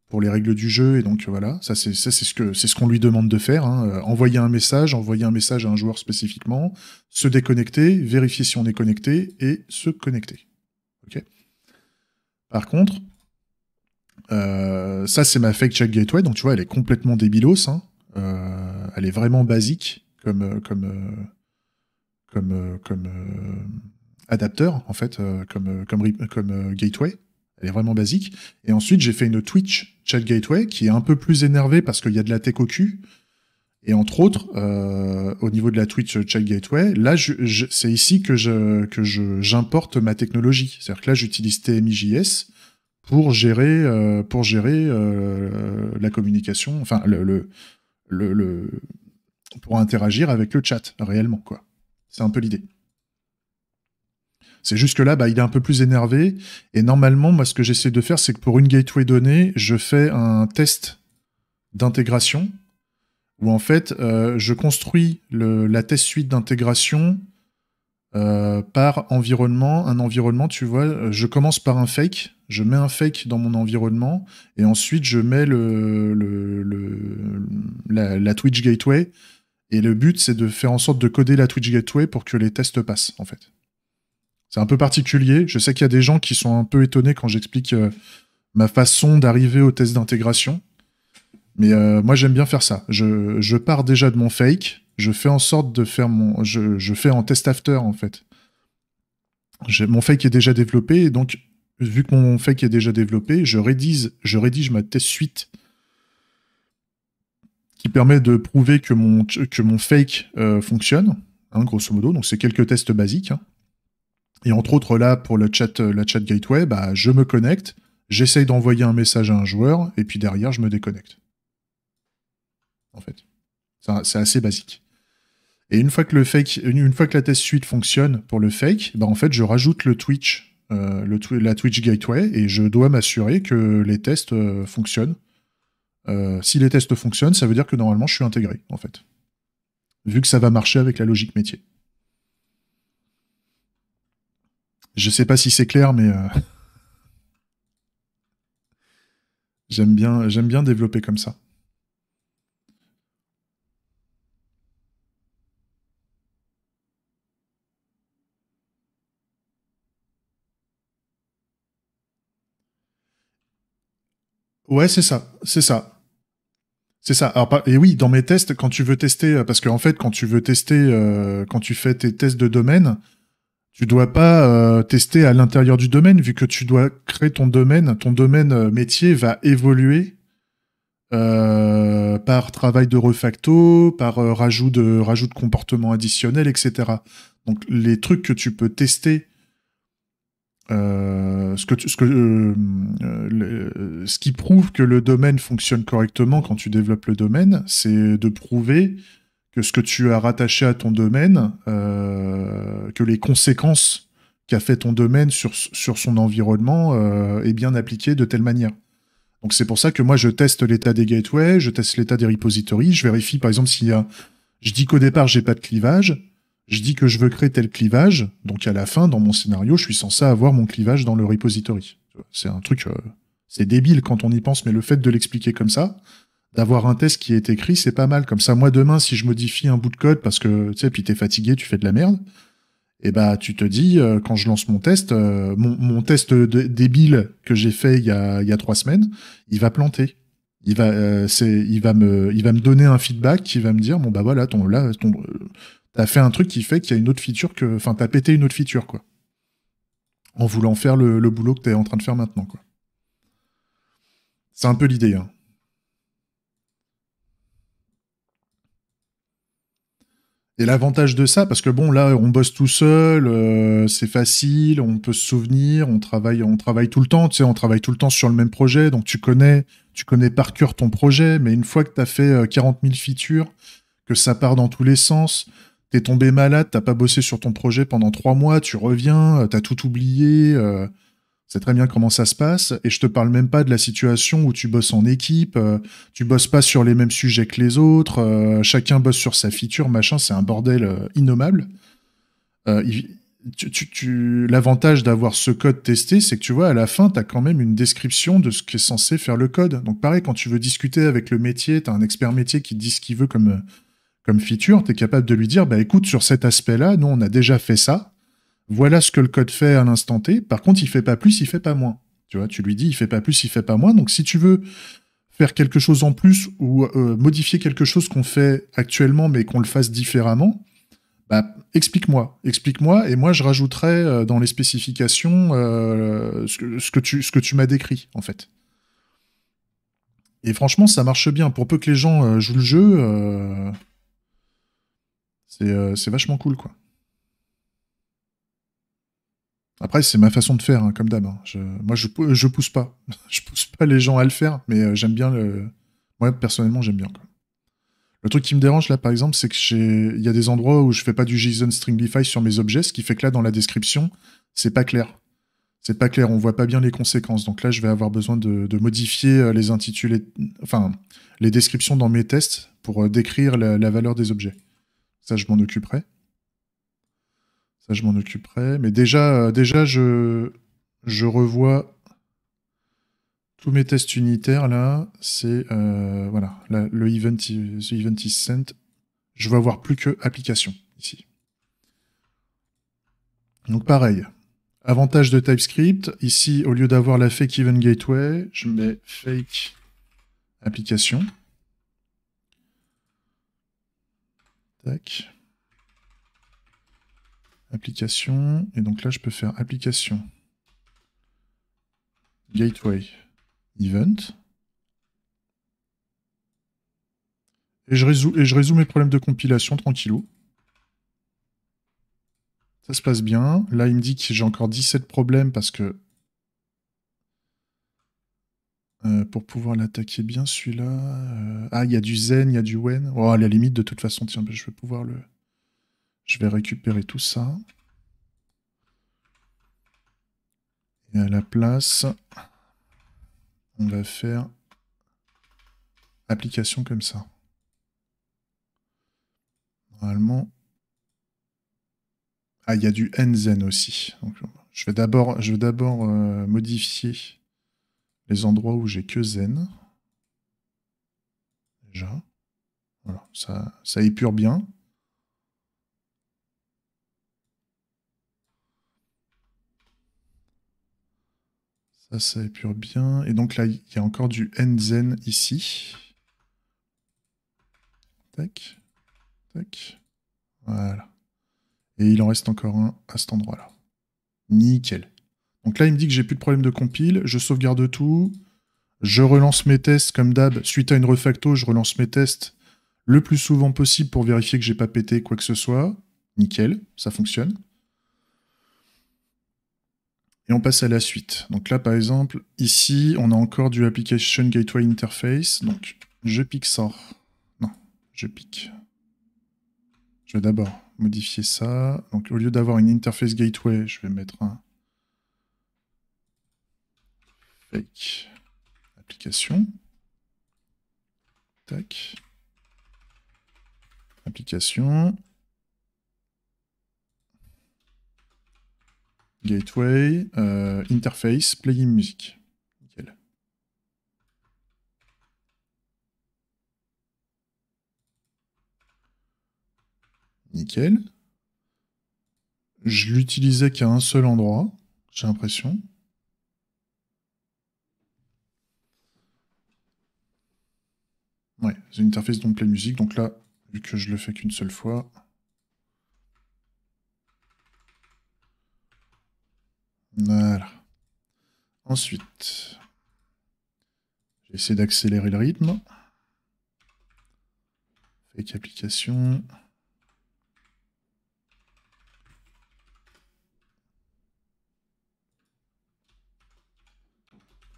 A: pour les règles du jeu. Et donc, voilà, ça, c'est ce qu'on ce qu'on lui demande de faire. Hein. Euh, envoyer un message, envoyer un message à un joueur spécifiquement, se déconnecter, vérifier si on est connecté et se connecter. Par contre, euh, ça, c'est ma fake chat gateway. Donc, tu vois, elle est complètement débilos. Hein. Euh, elle est vraiment basique comme, comme, comme, euh, euh, adapteur, en fait, euh, comme, comme, comme gateway. Elle est vraiment basique. Et ensuite, j'ai fait une Twitch chat gateway qui est un peu plus énervée parce qu'il y a de la tech au cul. Et entre autres, au niveau de la Twitch Chat Gateway, là, je, c'est ici que je que j'importe ma technologie. C'est-à-dire que là, j'utilise TMIJS pour gérer pour gérer la communication, enfin le, le, le pour interagir avec le chat réellement quoi. C'est un peu l'idée. C'est juste que là, bah, il est un peu plus énervé. Et normalement, moi, ce que j'essaie de faire, c'est que pour une gateway donnée, je fais un test d'intégration où en fait, euh, je construis la test suite d'intégration euh, par environnement. Un environnement, tu vois, je commence par un fake, je mets un fake dans mon environnement et ensuite je mets le, la Twitch gateway et le but, c'est de faire en sorte de coder la Twitch Gateway pour que les tests passent, en fait. C'est un peu particulier. Je sais qu'il y a des gens qui sont un peu étonnés quand j'explique euh, ma façon d'arriver aux tests d'intégration. Mais euh, moi, j'aime bien faire ça. Je, pars déjà de mon fake. Je fais en sorte de faire mon. Je, fais en test after, en fait. Mon fake est déjà développé. Et donc, vu que mon fake est déjà développé, je rédige, je rédige ma test suite qui permet de prouver que mon, que mon fake euh, fonctionne, hein, grosso modo. Donc c'est quelques tests basiques. Hein. Et entre autres, là, pour le chat, euh, la chat gateway, bah, je me connecte, j'essaye d'envoyer un message à un joueur, et puis derrière, je me déconnecte. En fait. C'est assez basique. Et une fois que le fake, une, fois que la test suite fonctionne pour le fake, bah en fait, je rajoute le Twitch, euh, le, la Twitch Gateway, et je dois m'assurer que les tests fonctionnent euh, si les tests fonctionnent, ça veut dire que normalement je suis intégré, en fait. Vu que ça va marcher avec la logique métier. Je sais pas si c'est clair, mais euh, j'aime bien, j'aime bien développer comme ça. Ouais, c'est ça, c'est ça. C'est ça. et oui, dans mes tests, quand tu veux tester, euh, parce qu'en fait, quand tu veux tester, euh, quand tu fais tes tests de domaine, tu dois pas euh, tester à l'intérieur du domaine, vu que tu dois créer ton domaine. Ton domaine métier va évoluer par travail de refacto, par rajout de comportement de etc. Donc, les trucs que tu peux tester ce, qui prouve que le domaine fonctionne correctement quand tu développes le domaine, c'est de prouver que ce que tu as rattaché à ton domaine, euh, que les conséquences qu'a fait ton domaine sur, son environnement euh, est bien appliquée de telle manière. Donc c'est pour ça que moi je teste l'état des gateways, je teste l'état des repositories, je vérifie par exemple s'il y a, je dis qu'au départ j'ai pas de clivage, je dis que je veux créer tel clivage, donc à la fin, dans mon scénario, je suis censé avoir mon clivage dans le repository. C'est un truc, euh, c'est débile quand on y pense, mais le fait de l'expliquer comme ça, d'avoir un test qui est écrit, c'est pas mal. Comme ça, moi, demain, si je modifie un bout de code parce que, tu sais, puis t'es fatigué, tu fais de la merde, et eh bah, ben, tu te dis, euh, quand je lance mon test, euh, mon, test débile que j'ai fait il y, a, trois semaines, il va planter il va c'est il va me il va me donner un feedback qui va me dire bon bah voilà ton là ton t'as fait un truc qui fait qu'il y a une autre feature que. Enfin, t'as pété une autre feature, quoi. En voulant faire le, boulot que t'es en train de faire maintenant, quoi. C'est un peu l'idée, hein. Et l'avantage de ça, parce que bon, là, on bosse tout seul, euh, c'est facile, on peut se souvenir, on travaille, on travaille tout le temps, tu sais, on travaille tout le temps sur le même projet, donc tu connais, tu connais par cœur ton projet, mais une fois que tu as fait 40 euh, 000 features, que ça part dans tous les sens, t'es tombé malade, t'as pas bossé sur ton projet pendant trois mois, tu reviens, euh, t'as tout oublié, euh, c'est très bien comment ça se passe. Et je te parle même pas de la situation où tu bosses en équipe, euh, tu bosses pas sur les mêmes sujets que les autres, chacun bosse sur sa feature, machin, c'est un bordel innommable. tu, L'avantage d'avoir ce code testé, c'est que tu vois, à la fin, tu as quand même une description de ce qu'est censé faire le code. Donc pareil, quand tu veux discuter avec le métier, t'as un expert métier qui te dit ce qu'il veut comme, comme feature, tu es capable de lui dire, bah écoute, sur cet aspect-là, nous, on a déjà fait ça. Voilà ce que le code fait à l'instant T. Par contre, il fait pas plus, il fait pas moins. Tu vois, tu lui dis, il fait pas plus, il fait pas moins. Donc, si tu veux faire quelque chose en plus ou euh, modifier quelque chose qu'on fait actuellement, mais qu'on le fasse différemment, bah, explique-moi, explique-moi, et moi je rajouterai euh, dans les spécifications euh, ce, que, tu, ce que tu m'as décrit, en fait. Et franchement, ça marche bien. Pour peu que les gens jouent le jeu, euh, c'est vachement cool, quoi. Après, c'est ma façon de faire, hein, comme d'hab. Hein. moi, je, je pousse pas. je pousse pas les gens à le faire, mais euh, j'aime bien le. Moi, personnellement, j'aime bien. Le truc qui me dérange, là, par exemple, c'est qu'il y a des endroits où je fais pas du JSON Stringify sur mes objets, ce qui fait que là, dans la description, c'est pas clair. C'est pas clair, on voit pas bien les conséquences. Donc là, je vais avoir besoin de, modifier euh, les intitulés, enfin, les descriptions dans mes tests pour décrire la valeur des objets. Ça, je m'en occuperai. Ça, je m'en occuperai. Mais déjà, euh, déjà je, revois tous mes tests unitaires. Là, c'est euh, voilà, le event, event is sent. Je vais avoir plus que application ici. Donc pareil, avantage de TypeScript. Ici, au lieu d'avoir la fake event gateway, je mets fake application. Application. Et donc là, je peux faire application. Gateway. Event. Et je, résous, et je résous mes problèmes de compilation tranquillou. Ça se passe bien. Là, il me dit que j'ai encore 17 problèmes parce que euh, pour pouvoir l'attaquer bien, celui-là. Euh, ah, il y a du Zen, il y a du Wen. Oh, à la limite, de toute façon, tiens, ben, je vais pouvoir le. Je vais récupérer tout ça. Et à la place, on va faire application comme ça. Normalement. Ah, il y a du n aussi. je vais d'abord euh, modifier les endroits où j'ai que zen. Déjà. Voilà, ça, ça épure bien. Ça, ça épure bien. Et donc là, il y a encore du N-Zen ici. Tac. Tac. Voilà. Et il en reste encore un à cet endroit-là. Nickel. Donc là, il me dit que j'ai plus de problème de compile, je sauvegarde tout, je relance mes tests comme d'hab, suite à une refacto, je relance mes tests le plus souvent possible pour vérifier que j'ai pas pété quoi que ce soit. Nickel, ça fonctionne. Et on passe à la suite. Donc là, par exemple, ici, on a encore du Application Gateway Interface. Donc, je pique ça. Non, je pique. Je vais d'abord modifier ça. Donc, au lieu d'avoir une Interface Gateway, je vais mettre un Application. Tac. Application. Gateway. Euh, interface. Playing music. Nickel. Nickel. Je l'utilisais qu'à un seul endroit, j'ai l'impression. Ouais, c'est une interface donc play musique, Donc là, vu que je le fais qu'une seule fois. Voilà. Ensuite, j'essaie d'accélérer le rythme. Fake application.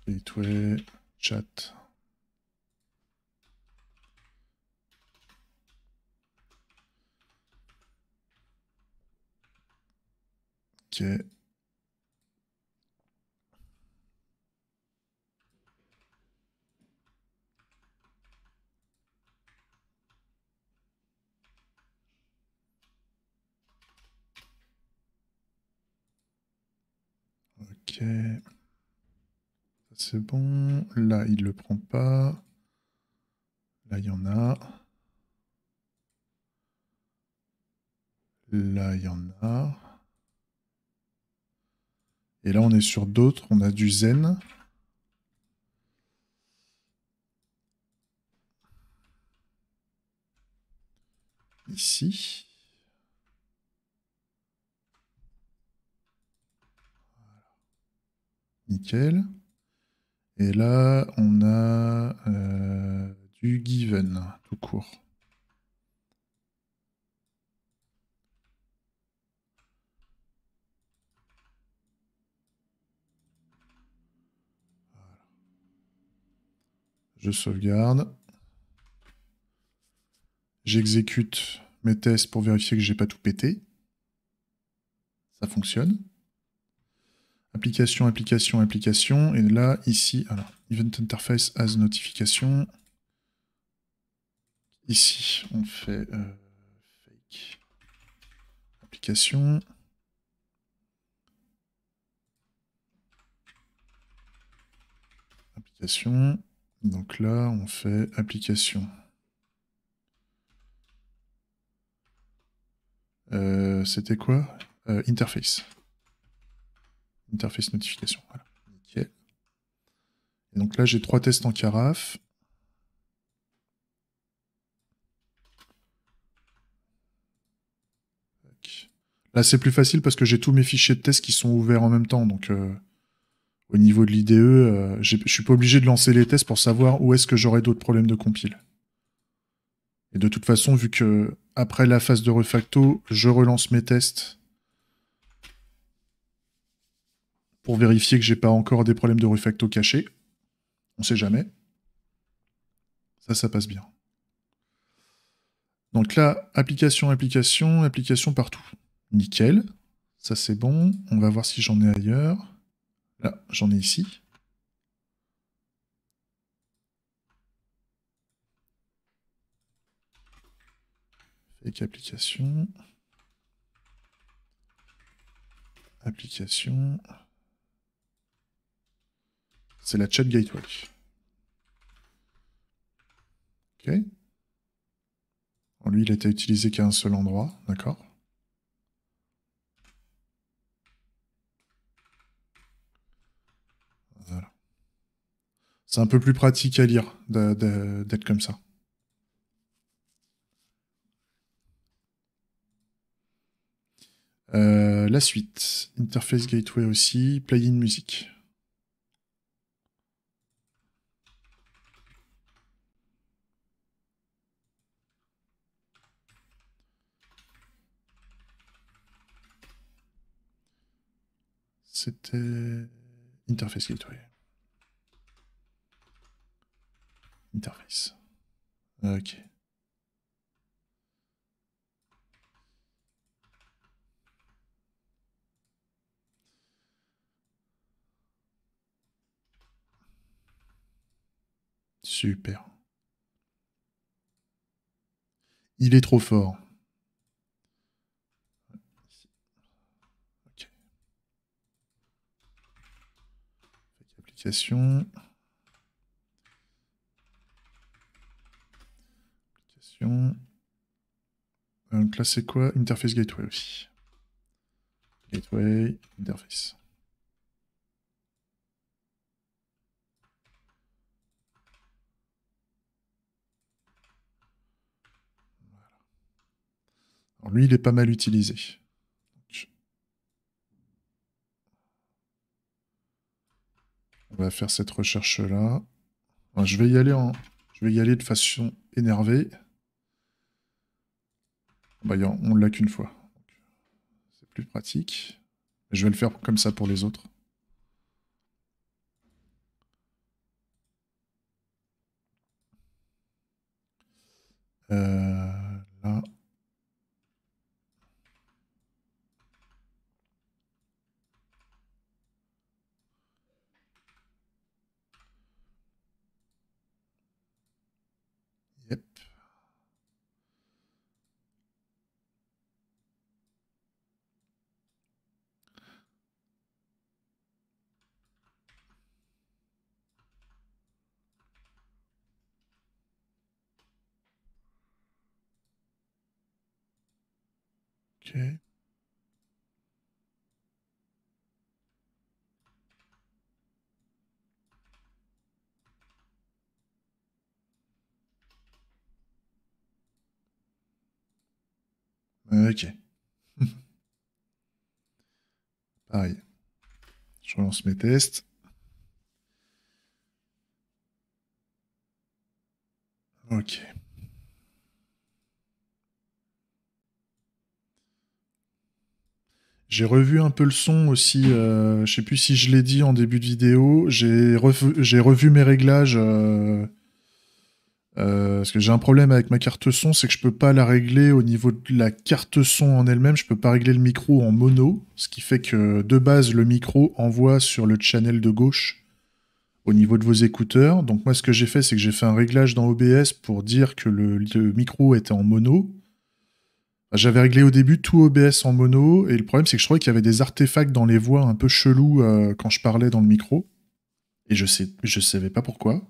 A: Gateway, chat. Ok. C'est bon. Là, il le prend pas. Là, il y en a. Là, il y en a. Et là, on est sur d'autres. On a du zen. Ici. Nickel. Et là, on a euh, du given, tout court. Je sauvegarde. J'exécute mes tests pour vérifier que j'ai pas tout pété. Ça fonctionne. Application, application, application. Et là, ici, alors, event interface as notification. Ici, on fait euh, fake application. Application. Donc là, on fait application. Euh, c'était quoi euh, Interface. Interface notification. donc là, j'ai trois tests en carafe. Là, c'est plus facile parce que j'ai tous mes fichiers de tests qui sont ouverts en même temps. Donc, euh, au niveau de l'IDE, euh, je je suis pas obligé de lancer les tests pour savoir où est-ce que j'aurai d'autres problèmes de compile. Et de toute façon, vu que après la phase de refacto, je relance mes tests pour vérifier que je n'ai pas encore des problèmes de refacto cachés. On ne sait jamais. Ça, ça passe bien. Donc là, application, application, application partout. Nickel. Ça, c'est bon. On va voir si j'en ai ailleurs. Là, ah, j'en ai ici. Fake application. Application. C'est la chat gateway. Ok. lui, il a été utilisé qu'à un seul endroit, d'accord C'est un peu plus pratique à lire d'être comme ça. Euh, la suite, Interface Gateway aussi, in Music. C'était Interface Gateway. Interface. Ok. Super. Il est trop fort. Okay. Application. Donc euh, là, c'est quoi Interface Gateway aussi. Gateway, interface. lui, il est pas mal utilisé. On va faire cette recherche-là. je vais y aller en... Je vais y aller de façon énervée. Bah, on l'a qu'une fois. C'est plus pratique. Je vais le faire comme ça pour les autres. Euh, là. Okay. Ok. Pareil. Je relance mes tests. Ok. J'ai revu un peu le son aussi. Euh, je ne sais plus si je l'ai dit en début de vidéo. J'ai revu, mes réglages. Euh, euh, parce que j'ai un problème avec ma carte son, c'est que je peux pas la régler au niveau de la carte son en elle-même. Je peux pas régler le micro en mono, ce qui fait que de base le micro envoie sur le channel de gauche au niveau de vos écouteurs. Donc moi, ce que j'ai fait, c'est que j'ai fait un réglage dans OBS pour dire que le micro était en mono j'avais réglé au début tout OBS en mono, et le problème c'est que je trouvais qu'il y avait des artefacts dans les voix un peu chelous euh, quand je parlais dans le micro, et je sais, je savais pas pourquoi.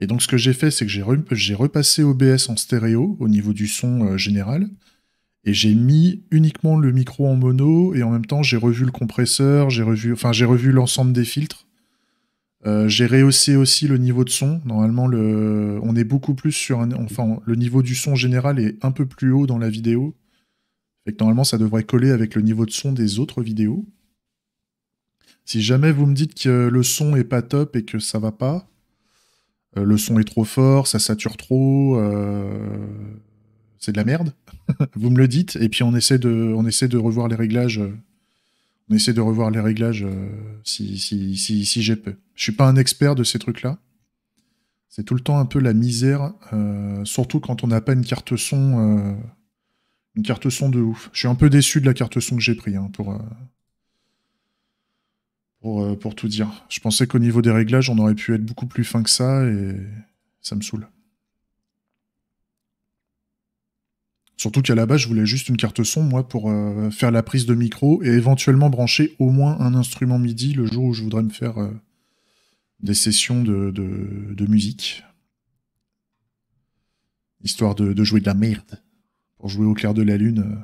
A: Et donc ce que j'ai fait, c'est que j'ai, repassé OBS en stéréo au niveau du son euh, général, et j'ai mis uniquement le micro en mono, et en même temps j'ai revu le compresseur, j'ai revu, enfin j'ai revu l'ensemble des filtres euh, j'ai rehaussé aussi le niveau de son. Normalement, le, on est beaucoup plus sur enfin, le niveau du son général est un peu plus haut dans la vidéo. Fait que normalement, ça devrait coller avec le niveau de son des autres vidéos. Si jamais vous me dites que le son est pas top et que ça va pas, euh, le son est trop fort, ça sature trop, euh, c'est de la merde. vous me le dites et puis on essaie de, on essaie de revoir les réglages. on essaie de revoir les réglages si, si j'ai peu. Je ne suis pas un expert de ces trucs-là. C'est tout le temps un peu la misère, euh, surtout quand on n'a pas une carte son, euh, une carte son de ouf. Je suis un peu déçu de la carte son que j'ai prise, hein, pour, euh, pour, tout dire. Je pensais qu'au niveau des réglages, on aurait pu être beaucoup plus fin que ça et ça me saoule. Surtout qu'à la base, je voulais juste une carte son, moi, pour faire la prise de micro et éventuellement brancher au moins un instrument MIDI le jour où je voudrais me faire des sessions de, de, musique, histoire de, jouer de la merde, pour jouer au clair de la lune euh,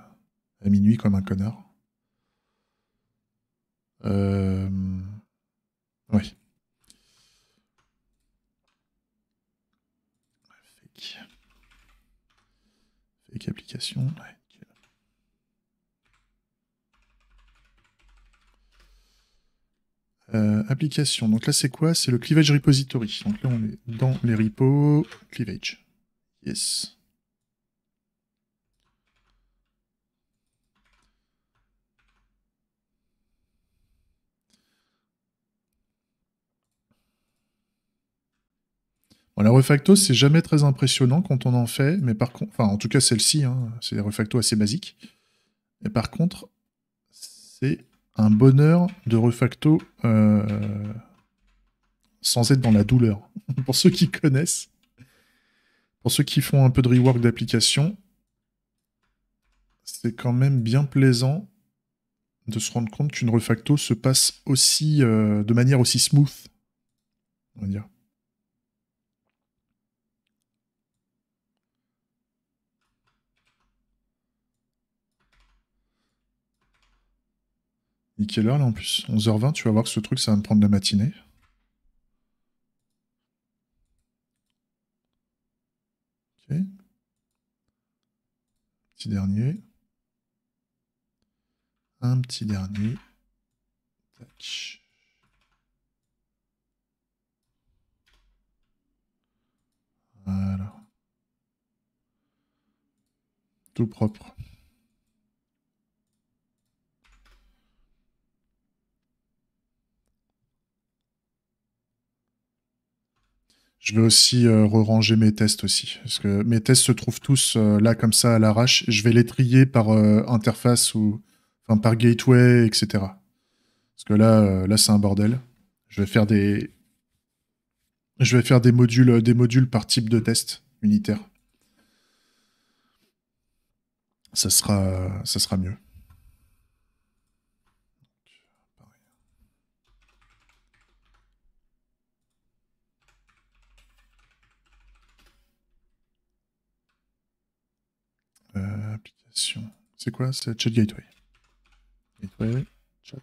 A: à minuit comme un connard. Euh... Ouais. Fake. application. Euh, application. Donc là, c'est quoi C'est le cleavage repository. Donc là, on est dans les repos. Cleavage. Yes. Bon, la refacto, c'est jamais très impressionnant quand on en fait, mais par contre, enfin, en tout cas celle-ci, hein, c'est des refacto assez basiques. Et par contre, c'est un bonheur de refacto euh, sans être dans la douleur. pour ceux qui connaissent, pour ceux qui font un peu de rework d'application, c'est quand même bien plaisant de se rendre compte qu'une refacto se passe aussi euh, de manière aussi smooth. On va dire. quelle heure là en plus 11h20, tu vas voir que ce truc ça va me prendre la matinée. Ok. Petit dernier. Un petit dernier. Touch. Voilà. Tout propre. Je vais aussi euh, ranger mes tests aussi. Parce que mes tests se trouvent tous euh, là comme ça à l'arrache. Je vais les trier par euh, interface ou enfin, par gateway, etc. Parce que là, là c'est un bordel. Je vais faire des. Je vais faire des modules, des modules par type de test unitaire. Ça sera, ça sera mieux. C'est quoi C'est Chat Gateway. Gateway, chat.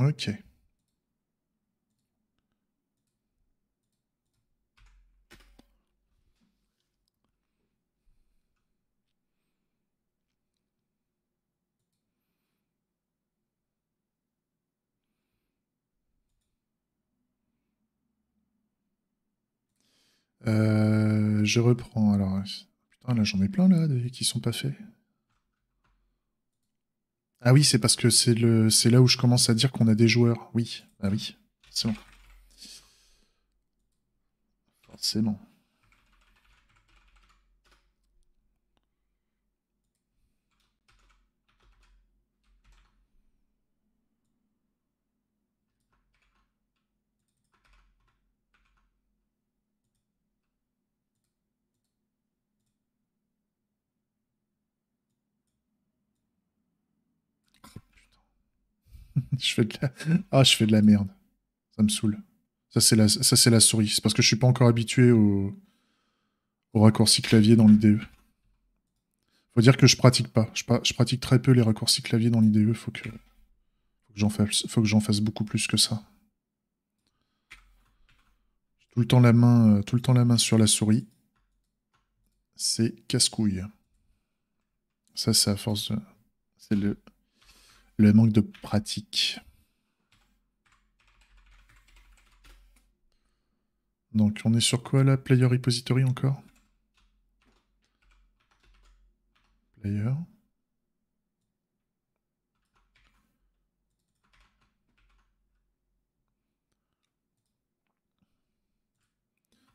A: Ok. Euh, je reprends alors. Putain, là j'en ai plein là de... qui sont pas faits. Ah oui, c'est parce que c'est le c'est là où je commence à dire qu'on a des joueurs. Oui, ah oui, c'est bon. Forcément. je fais de la... Ah, je fais de la merde. Ça me saoule. Ça, c'est la, la souris. C'est parce que je suis pas encore habitué au, raccourcis raccourci clavier dans l'IDE. Faut dire que je pratique pas. Je, je pratique très peu les raccourcis clavier dans l'IDE. Faut que, Faut que j'en fasse... beaucoup plus que ça. Tout le temps la main, euh, tout le temps la main sur la souris. C'est casse-couille. Ça, c'est à force de... C'est le le manque de pratique. Donc on est sur quoi là Player repository encore Player.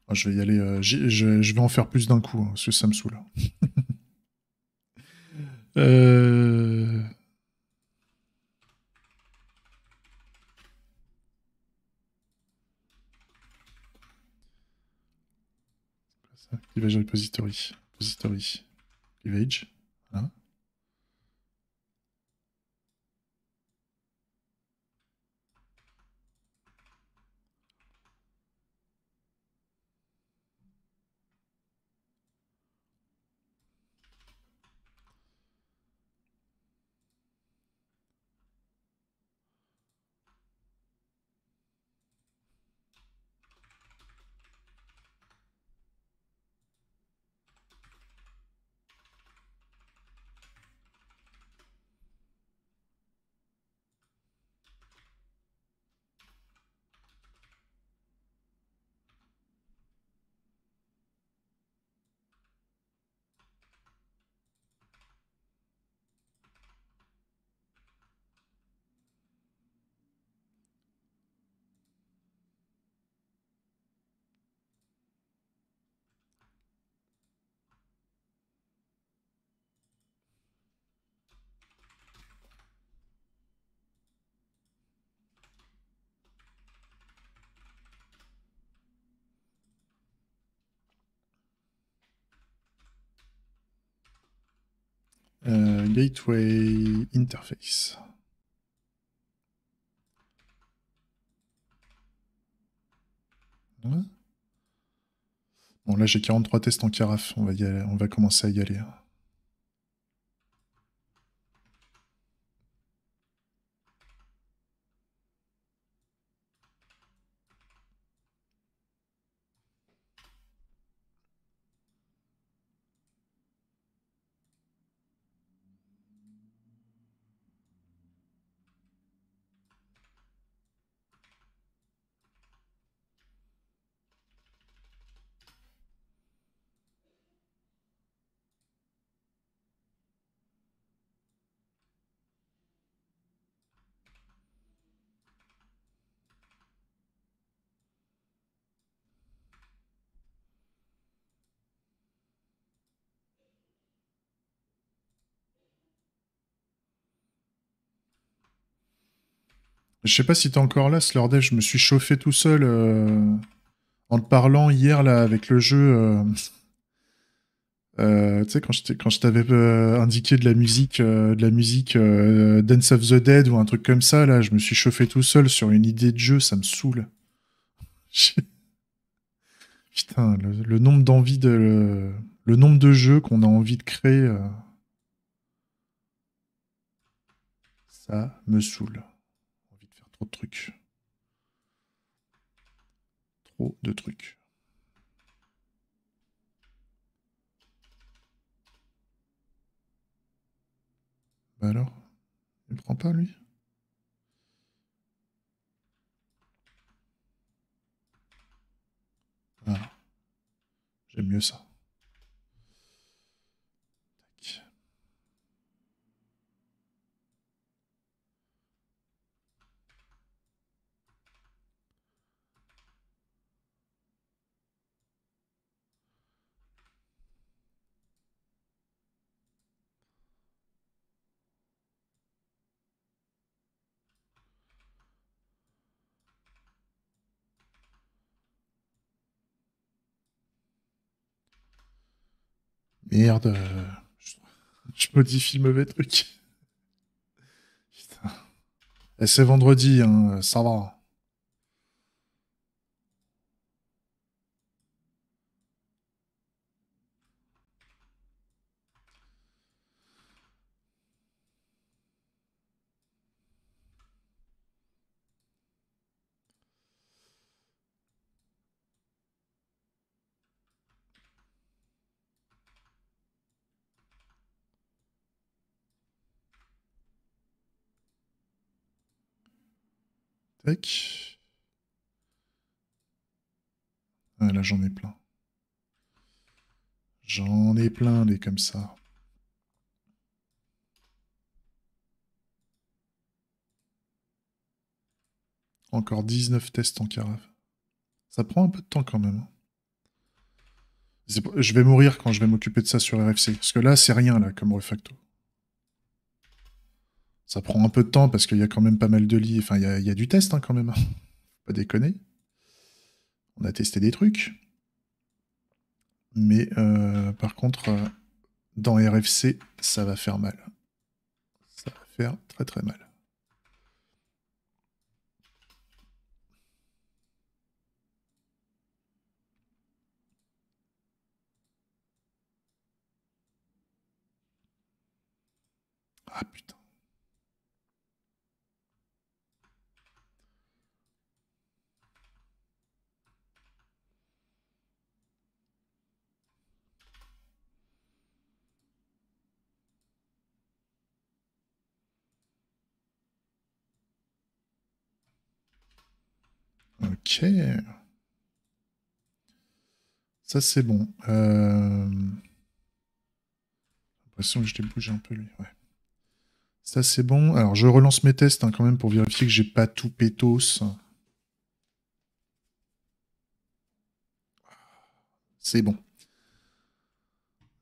A: Ah, je vais y aller, euh, je, vais en faire plus d'un coup, hein, ce Samsung là. euh... Image va Repository. Repository. image. Gateway Interface. Hein bon, là j'ai 43 tests en carafe, on va, on va commencer à y aller. Je sais pas si t'es encore là, Slordet, je me suis chauffé tout seul euh, en te parlant hier là avec le jeu. Euh, euh, tu sais, quand je t'avais indiqué de la musique, de la musique Dance of the Dead ou un truc comme ça, là, je me suis chauffé tout seul sur une idée de jeu, ça me saoule. Putain, le, nombre d'envies de. le, nombre de jeux qu'on a envie de créer. Ça me saoule. Trop de trucs. Trop de trucs. Bah alors Il prend pas lui Ah. J'aime mieux ça. Merde, euh, je, modifie le mauvais truc. Putain. Et c'est vendredi, hein, ça va. Ah, là, j'en ai plein. J'en ai plein des comme ça. Encore 19 tests en carafe. Ça prend un peu de temps quand même. Hein. Je vais mourir quand je vais m'occuper de ça sur RFC. Parce que là, c'est rien, là, comme refacto. Ça prend un peu de temps parce qu'il y a quand même pas mal de lits. Enfin, il y a, du test hein, quand même. Hein. pas déconner. On a testé des trucs. Mais euh, par contre, euh, dans RFC, ça va faire mal. Ça va faire très très mal. Ah putain. Ok. Ça, c'est bon. J'ai euh, l'impression que je l'ai bougé un peu, lui. Ça, c'est bon. Alors, je relance mes tests hein, quand même pour vérifier que j'ai pas tout pétos. C'est bon.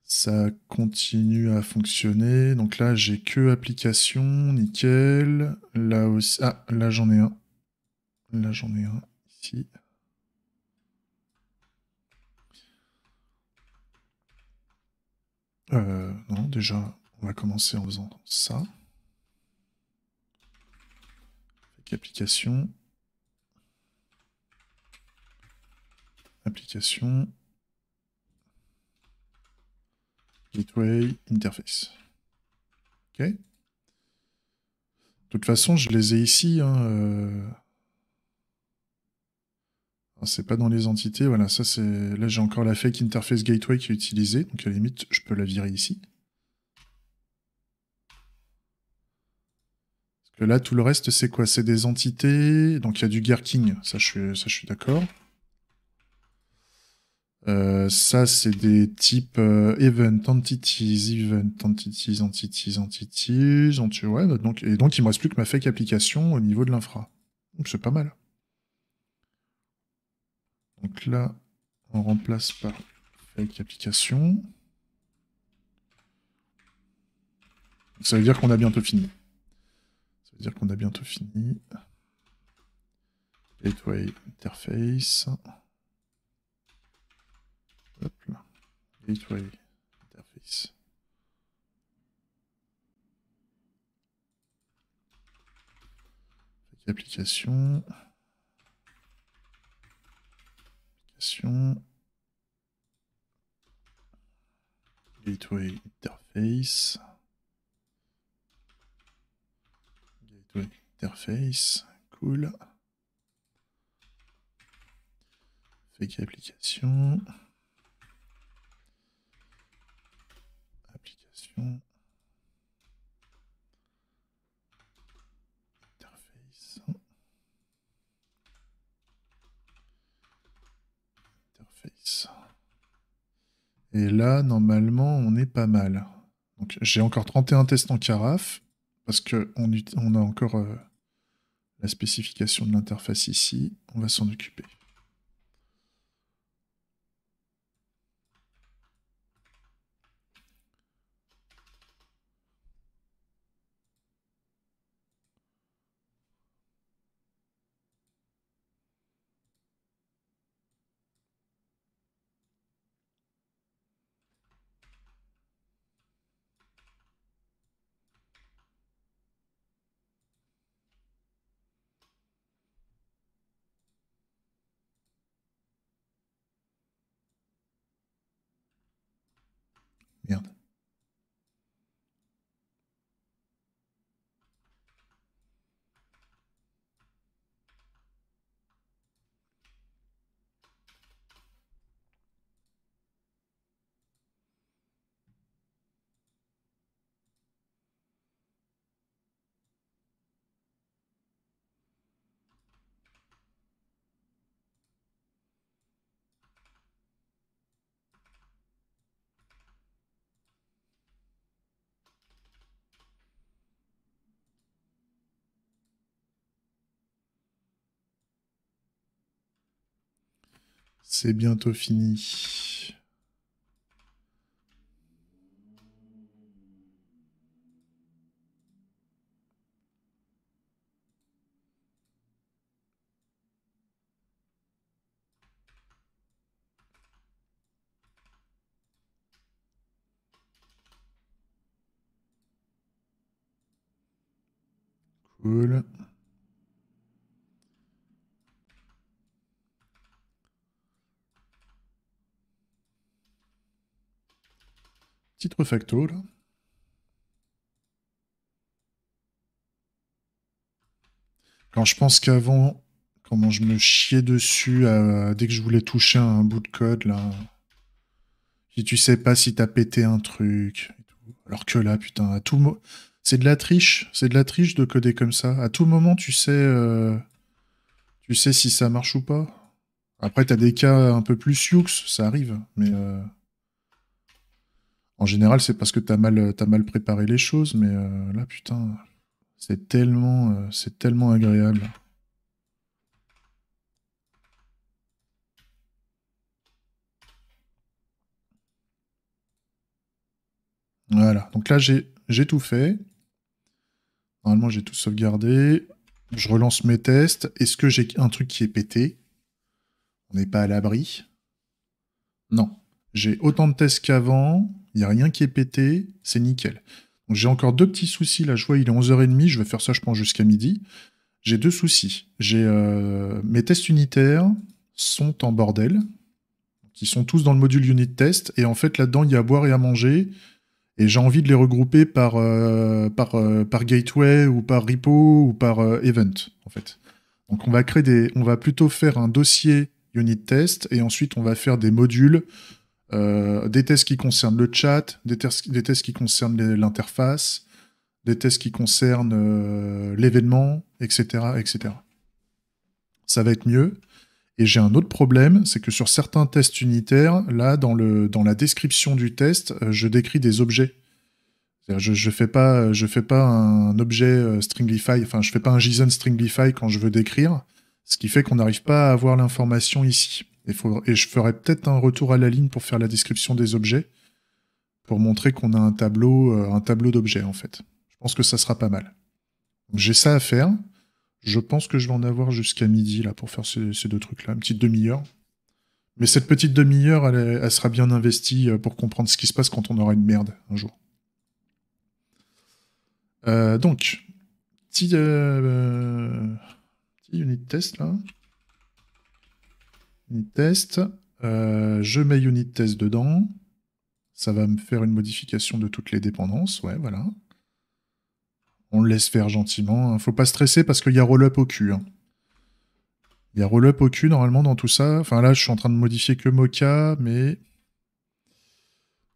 A: Ça continue à fonctionner. Donc là, j'ai que application, nickel. Là aussi. Ah, là, j'en ai un. Là, j'en ai un. Euh, non, déjà, on va commencer en faisant ça. application. Application. Gateway interface. Ok. De toute façon, je les ai ici. Hein, euh, c'est pas dans les entités. Voilà, ça c'est. Là j'ai encore la fake interface gateway qui est utilisée, donc à la limite je peux la virer ici. Parce que là tout le reste c'est quoi C'est des entités. Donc il y a du Gherking, ça je suis, ça, je suis d'accord. Euh, ça, c'est des types euh, event, entities, event, entities, entities, entities, donc, et donc, il me reste plus que ma fake application au niveau de l'infra. Donc, c'est pas mal. Donc là, on remplace par fake application. Ça veut dire qu'on a bientôt fini. Ça veut dire qu'on a bientôt fini. Gateway interface. Hop là. Gateway interface. Fake application. Gateway interface. Gateway interface. Cool. Fake application. Application. Et là, normalement, on est pas mal. Donc j'ai encore 31 tests en carafe, parce qu'on on a encore euh, la spécification de l'interface ici. On va s'en occuper. C'est bientôt fini. Cool. facto, là. Quand je pense qu'avant, comment je me chiais dessus euh, dès que je voulais toucher un bout de code, là. Si tu sais pas si t'as pété un truc. Alors que là, putain, à tout moment. C'est de la triche, c'est de la triche de coder comme ça. À tout moment, tu sais, euh, tu sais si ça marche ou pas. Après, t'as des cas un peu plus yux. ça arrive, mais. Euh, en général, c'est parce que t'as mal, euh, as mal préparé les choses, mais euh, là, putain, c'est tellement, euh, c'est tellement agréable. Voilà, donc là, j'ai tout fait. Normalement, j'ai tout sauvegardé. Je relance mes tests. Est-ce que j'ai un truc qui est pété On n'est pas à l'abri. Non. J'ai autant de tests qu'avant. Il n'y a rien qui est pété, c'est nickel. J'ai encore deux petits soucis là, je vois il est 11h30, je vais faire ça je pense jusqu'à midi. J'ai deux soucis. J'ai euh, mes tests unitaires sont en bordel. Ils sont tous dans le module unit test et en fait là-dedans il y a à boire et à manger et j'ai envie de les regrouper par euh, par euh, par gateway ou par repo ou par event en fait. Donc on va créer des on va plutôt faire un dossier unit test et ensuite on va faire des modules euh, des tests qui concernent le chat, des, tests, qui concernent l'interface, des tests qui concernent euh, l'événement, etc., etc. Ça va être mieux. Et j'ai un autre problème, c'est que sur certains tests unitaires, là, dans, le, dans la description du test, euh, je décris des objets. Je ne fais, pas, je fais pas un objet stringify, enfin, je fais pas un JSON stringify quand je veux décrire, ce qui fait qu'on n'arrive pas à avoir l'information ici. Et, je ferai peut-être un retour à la ligne pour faire la description des objets, pour montrer qu'on a un tableau, euh, un tableau d'objets en fait. Je pense que ça sera pas mal. J'ai ça à faire. Je pense que je vais en avoir jusqu'à midi là pour faire ces, deux trucs-là, une petite demi-heure. Mais cette petite demi-heure, elle, sera bien investie euh, pour comprendre ce qui se passe quand on aura une merde un jour. Euh, donc, petit unit test là. Unit test. Euh, je mets unit test dedans. Ça va me faire une modification de toutes les dépendances. Ouais, voilà. On le laisse faire gentiment. Hein. Faut pas stresser parce qu'il y a roll-up au cul. Hein. Il y a roll-up au cul normalement dans tout ça. Enfin là, je suis en train de modifier que Mocha, mais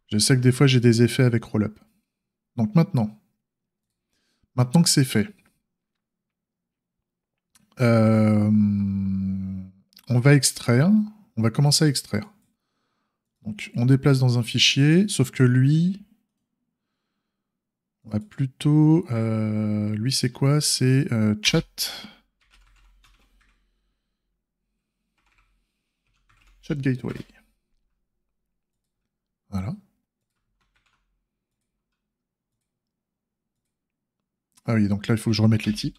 A: je sais que des fois j'ai des effets avec roll-up. Donc maintenant, maintenant que c'est fait, euh on va extraire, on va commencer à extraire. Donc on déplace dans un fichier, sauf que lui, on va plutôt, euh, lui c'est quoi C'est euh, chat, chat gateway. Voilà. Ah oui, donc là il faut que je remette les types.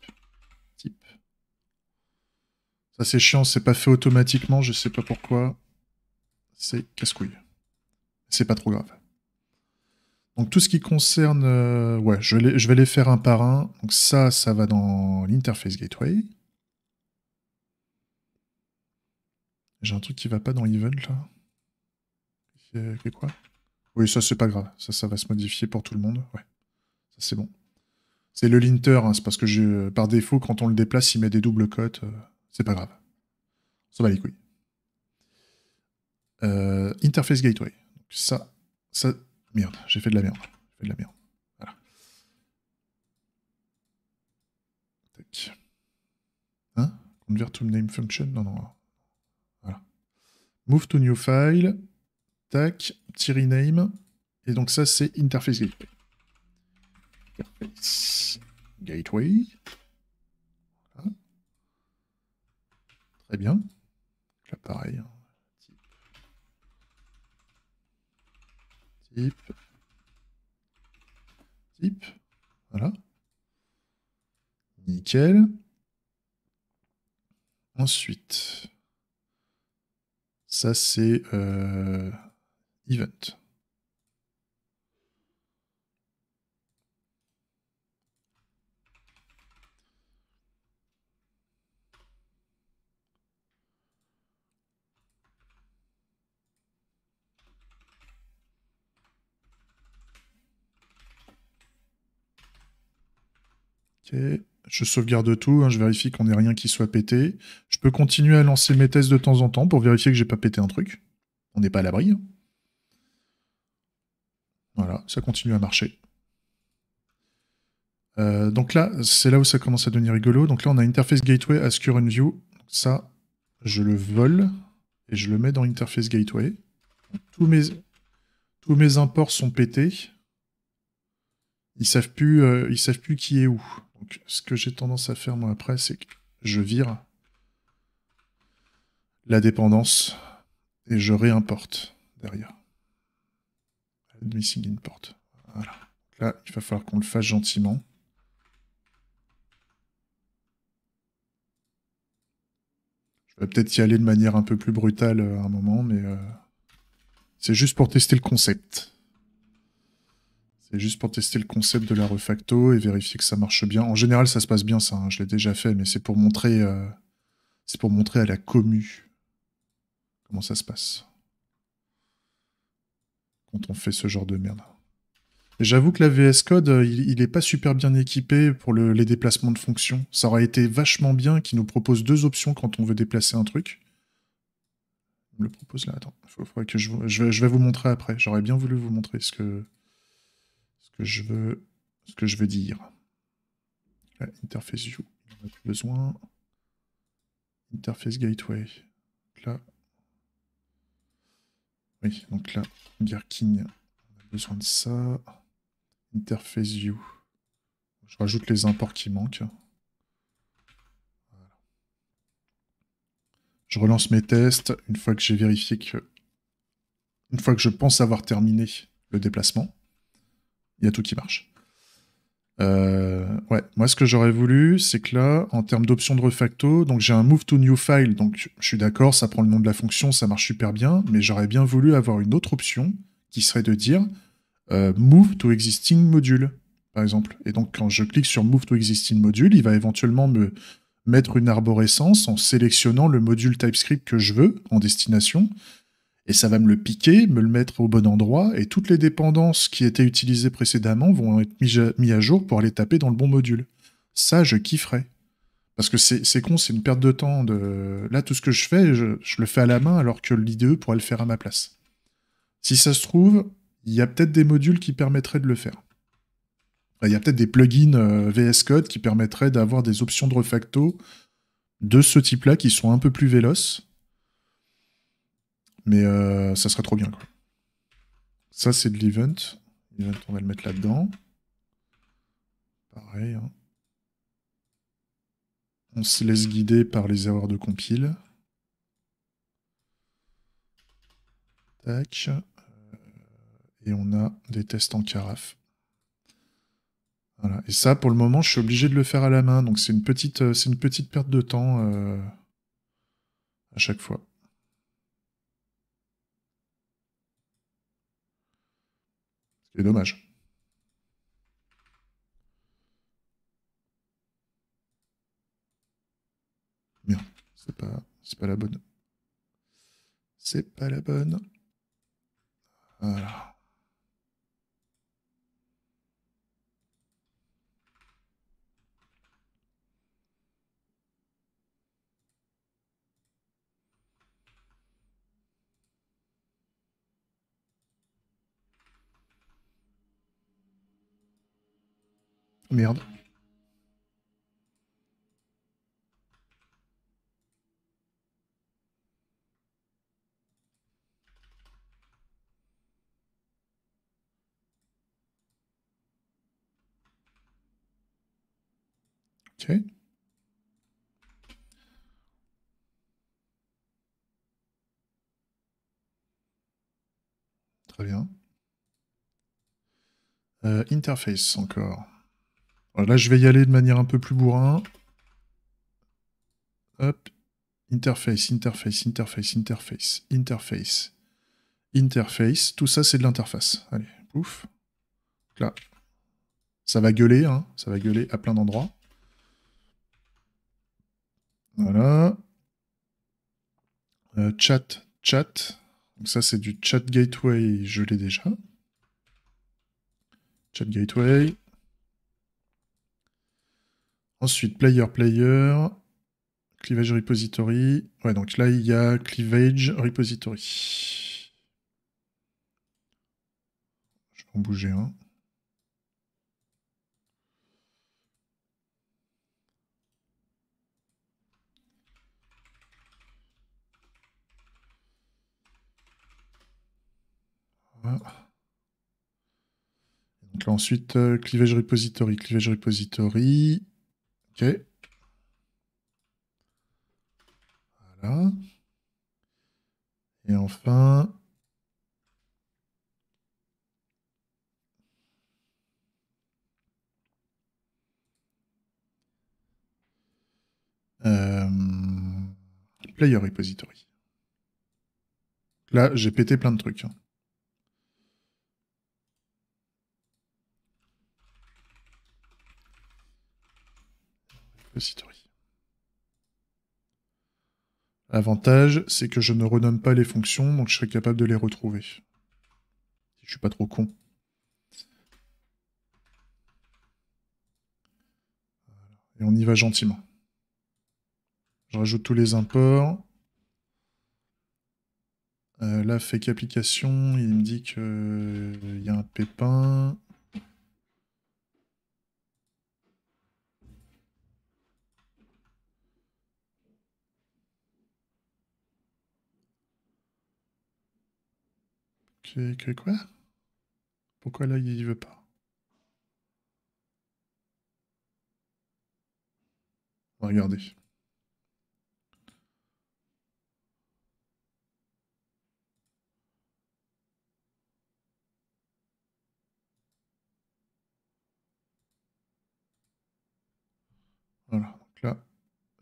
A: Ça c'est chiant, c'est pas fait automatiquement, je sais pas pourquoi. C'est casse-couille. C'est pas trop grave. Donc tout ce qui concerne... Euh, ouais, je vais, les, faire un par un. Donc ça, ça va dans l'interface gateway. J'ai un truc qui va pas dans event là. quoi Oui, ça c'est pas grave. Ça, ça va se modifier pour tout le monde. Ouais, ça c'est bon. C'est le linter, hein, c'est parce que je, par défaut, quand on le déplace, il met des doubles cotes. Euh. C'est pas grave. Ça va les couilles. Euh, interface Gateway. Donc ça, ça... Merde, j'ai fait de la merde. J'ai fait de la merde. Voilà. Tac. Hein Convert to name function Non, non. Voilà. Move to new file. Tac. Petit name. Et donc ça, c'est Interface Gateway. Interface Gateway. Très bien. l'appareil hein. Type. Type. Voilà. Nickel. Ensuite, ça c'est euh, event. je sauvegarde tout, hein, je vérifie qu'on n'ait rien qui soit pété. Je peux continuer à lancer mes tests de temps en temps pour vérifier que j'ai pas pété un truc. On n'est pas à l'abri. Hein. Voilà, ça continue à marcher. Euh, donc là, c'est là où ça commence à devenir rigolo. Donc là, on a Interface Gateway à View. Ça, je le vole et je le mets dans Interface Gateway. tous, mes, tous mes imports sont pétés. Ils savent euh, savent plus qui est où. Donc, ce que j'ai tendance à faire, moi, après, c'est que je vire la dépendance et je réimporte derrière. missing import. Voilà. Là, il va falloir qu'on le fasse gentiment. Je vais peut-être y aller de manière un peu plus brutale euh, à un moment, mais euh, c'est juste pour tester le concept. C'est juste pour tester le concept de la refacto et vérifier que ça marche bien. En général, ça se passe bien, ça. Hein. Je l'ai déjà fait, mais c'est pour montrer, euh, c'est pour montrer à la commu comment ça se passe quand on fait ce genre de merde. J'avoue que la VS Code, euh, il n'est pas super bien équipé pour les déplacements de fonctions. Ça aurait été vachement bien qu'il nous propose deux options quand on veut déplacer un truc. Il me le propose là, attends. que je, je vais vous montrer après. J'aurais bien voulu vous montrer ce que, je veux, ce que je veux dire. interface view, on besoin. Interface gateway. Là. Oui, donc là, Birkin, on a besoin de ça. Interface view. Je rajoute les imports qui manquent. Je relance mes tests une fois que j'ai vérifié que... Une fois que je pense avoir terminé le déplacement il y a tout qui marche. Euh, ouais, moi ce que j'aurais voulu, c'est que là, en termes d'options de refacto, donc j'ai un move to new file, donc je suis d'accord, ça prend le nom de la fonction, ça marche super bien, mais j'aurais bien voulu avoir une autre option qui serait de dire euh, move to existing module, par exemple. Et donc quand je clique sur move to existing module, il va éventuellement me mettre une arborescence en sélectionnant le module TypeScript que je veux en destination, et ça va me le piquer, me le mettre au bon endroit, et toutes les dépendances qui étaient utilisées précédemment vont être mises à jour pour aller taper dans le bon module. Ça, je kifferais. Parce que c'est con, c'est une perte de temps. De... Là, tout ce que je fais, je, je le fais à la main, alors que l'IDE pourrait le faire à ma place. Si ça se trouve, il y a peut-être des modules qui permettraient de le faire. Il y a peut-être des plugins euh, VS Code qui permettraient d'avoir des options de refacto de ce type-là qui sont un peu plus véloces mais euh, ça serait trop bien. Ça, c'est de l'event. on va le mettre là-dedans. Pareil. Hein. On se laisse guider par les erreurs de compile. Tac. Euh, et on a des tests en carafe. Voilà. Et ça, pour le moment, je suis obligé de le faire à la main. Donc c'est une, petite, euh, une petite perte de temps à chaque fois. C'est dommage. Merde, c'est pas, pas la bonne. C'est pas la bonne. Voilà. Merde. Ok. Très bien. Euh, interface encore. Là, je vais y aller de manière un peu plus bourrin. Hop. Interface, interface, interface, interface, interface, interface. Tout ça, c'est de l'interface. Allez, pouf. Là, ça va gueuler, hein. Ça va gueuler à plein d'endroits. Voilà. Euh, chat, chat. Donc ça, c'est du chat gateway, je l'ai déjà. Chat gateway. Ensuite, player, player, cleavage repository. Ouais, donc là, il y a cleavage repository. Je vais en bouger un. Voilà. Donc ensuite, euh, clivage repository, cleavage repository. Et enfin... Euh, Player Repository. Là, j'ai pété plein de trucs. Hein. L'avantage, c'est que je ne renomme pas les fonctions, donc je serai capable de les retrouver. Si je suis pas trop con. Et on y va gentiment. Je rajoute tous les imports. Euh, là, fake application, il me dit qu'il euh, y a un pépin. J'ai quoi Pourquoi là il veut pas Regardez. Voilà, donc là,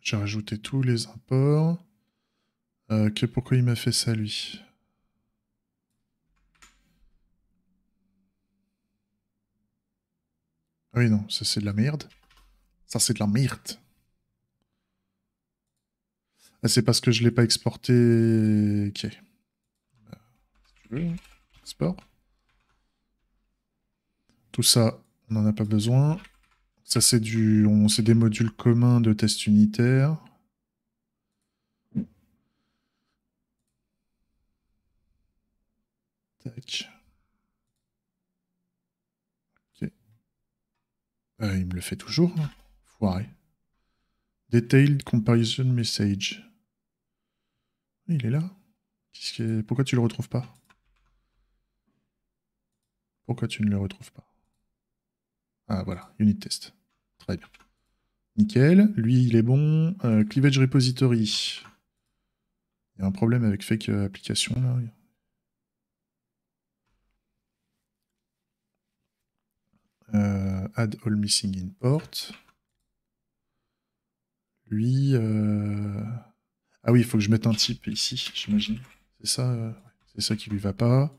A: j'ai rajouté tous les imports. Euh, que pourquoi il m'a fait ça lui Ah oui, non, ça c'est de la merde. Ça c'est de la merde. Ah, c'est parce que je l'ai pas exporté. Ok. Bah, Sport. Hein. Tout ça, on n'en a pas besoin. Ça c'est du. On... C'est des modules communs de test unitaire. Tac. Euh, il me le fait toujours, Foiré. Detailed comparison message. Il est là. Pourquoi tu le retrouves pas Pourquoi tu ne le retrouves pas Ah voilà, unit test. Très bien. Nickel. Lui, il est bon. Euh, cleavage repository. Il y a un problème avec fake euh, application là. Euh add all missing import. Lui. Euh, ah oui, il faut que je mette un type ici, j'imagine. C'est ça, euh, c'est ça qui lui va pas.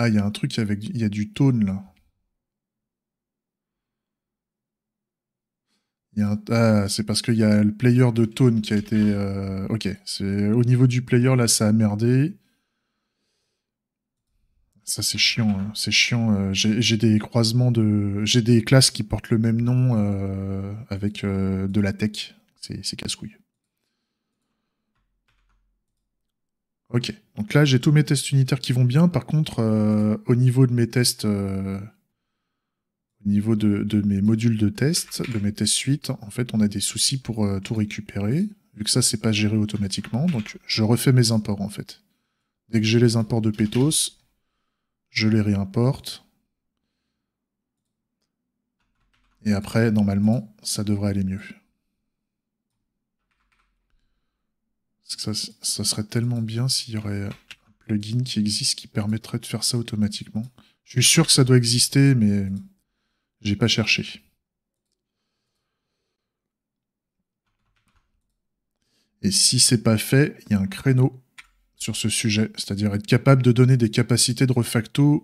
A: Ah, il y a un truc avec il y a du tone là. Ah, c'est parce qu'il y a le player de Tone qui a été. Euh, ok, c'est au niveau du player là, ça a merdé. Ça c'est chiant, hein. c'est chiant. Euh, j'ai des croisements de, j'ai des classes qui portent le même nom euh, avec de la tech. C'est casse-couille. Ok, donc là j'ai tous mes tests unitaires qui vont bien. Par contre, au niveau de mes tests au niveau de, mes modules de test, de mes tests suites, en fait, on a des soucis pour euh, tout récupérer, vu que ça, c'est pas géré automatiquement, donc je refais mes imports, en fait. Dès que j'ai les imports de Petos, je les réimporte. Et après, normalement, ça devrait aller mieux. Parce que ça, ça serait tellement bien s'il y aurait un plugin qui existe qui permettrait de faire ça automatiquement. Je suis sûr que ça doit exister, mais j'ai pas cherché. Et si c'est pas fait, il y a un créneau sur ce sujet, c'est-à-dire être capable de donner des capacités de refacto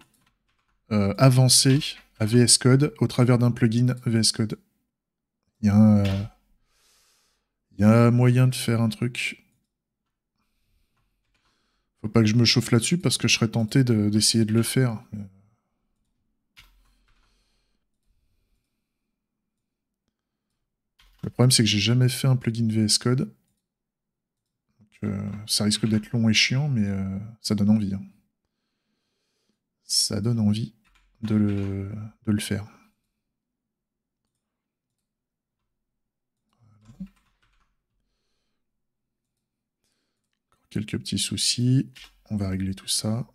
A: euh, avancées à VS Code au travers d'un plugin VS Code. Il y, a un, moyen de faire un truc. Faut pas que je me chauffe là-dessus parce que je serais tenté d'essayer de, le faire. Le problème, c'est que j'ai jamais fait un plugin VS Code. Donc, euh, ça risque d'être long et chiant, mais euh, ça donne envie. Hein. Ça donne envie de le, faire. quelques petits soucis. On va régler tout ça.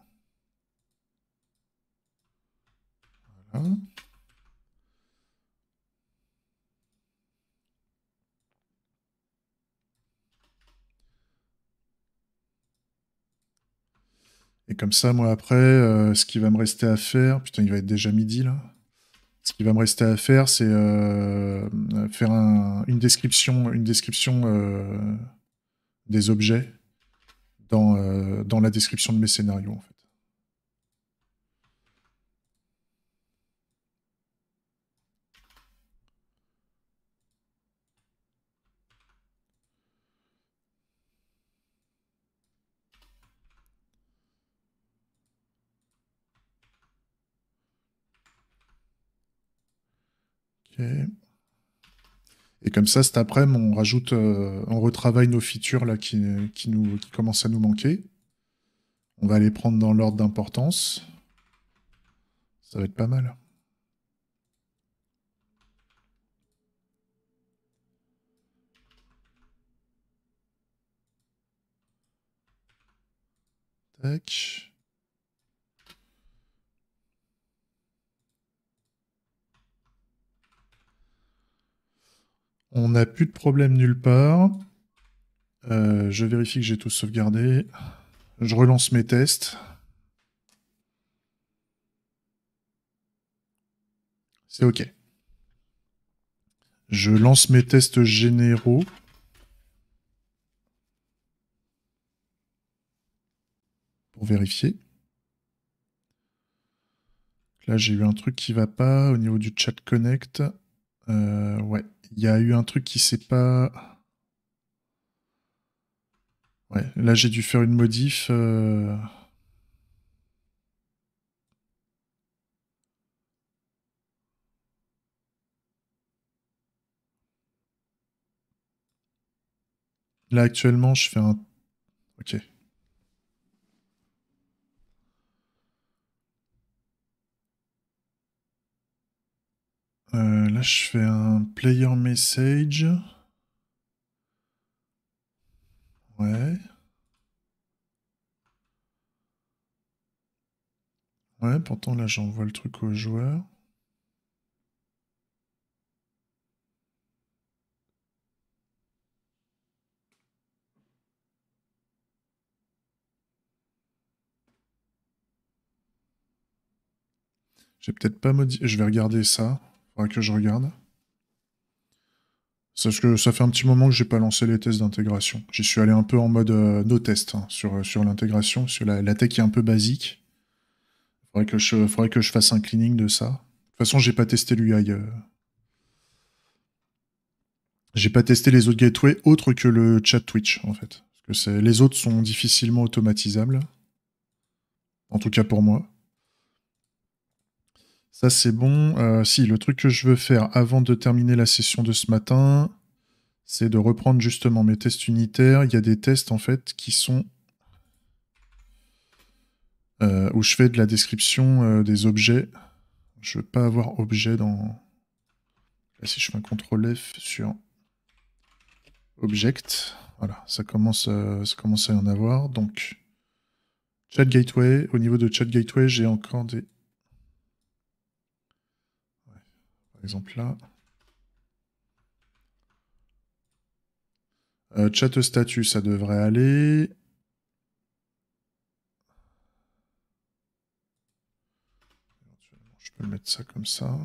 A: Voilà. comme ça, moi, après, euh, ce qui va me rester à faire, putain, il va être déjà midi là. Ce qui va me rester à faire, c'est euh, faire une description, une description euh, des objets dans, dans la description de mes scénarios. En fait. Et comme ça, cet après-midi, on rajoute, euh, on retravaille nos features là qui, nous, qui commencent à nous manquer. On va les prendre dans l'ordre d'importance. Ça va être pas mal. Tac. On n'a plus de problème nulle part. Euh, je vérifie que j'ai tout sauvegardé. Je relance mes tests. C'est OK. Je lance mes tests généraux. Pour vérifier. Là, j'ai eu un truc qui va pas au niveau du chat connect. Euh, ouais. Il y a eu un truc qui s'est pas... Ouais, là j'ai dû faire une modif. Euh. Là actuellement je fais un... Ok. Euh, là, je fais un player message. Ouais. Ouais, pourtant là, j'envoie le truc au joueur. J'ai peut-être pas modifié. Je vais regarder ça que je regarde. que ça fait un petit moment que j'ai pas lancé les tests d'intégration. J'y suis allé un peu en mode euh, no test hein, sur, euh, sur l'intégration, sur la, tech est un peu basique. Faudrait que je, faudrait que je fasse un cleaning de ça. De toute façon, j'ai pas testé l'UI. Je euh. J'ai pas testé les autres gateways autres que le chat Twitch en fait. les autres sont difficilement automatisables. En tout cas pour moi. Ça, c'est bon. Euh, si, le truc que je veux faire avant de terminer la session de ce matin, c'est de reprendre justement mes tests unitaires. Il y a des tests, en fait, qui sont... Euh, où je fais de la description euh, des objets. Je ne veux pas avoir objet dans... si je fais un CTRL F sur Object, voilà, ça commence, ça commence à y en avoir. Donc, Chat Gateway, au niveau de Chat Gateway, j'ai encore des exemple là. Euh, chat statut, ça devrait aller. Je peux mettre ça comme ça.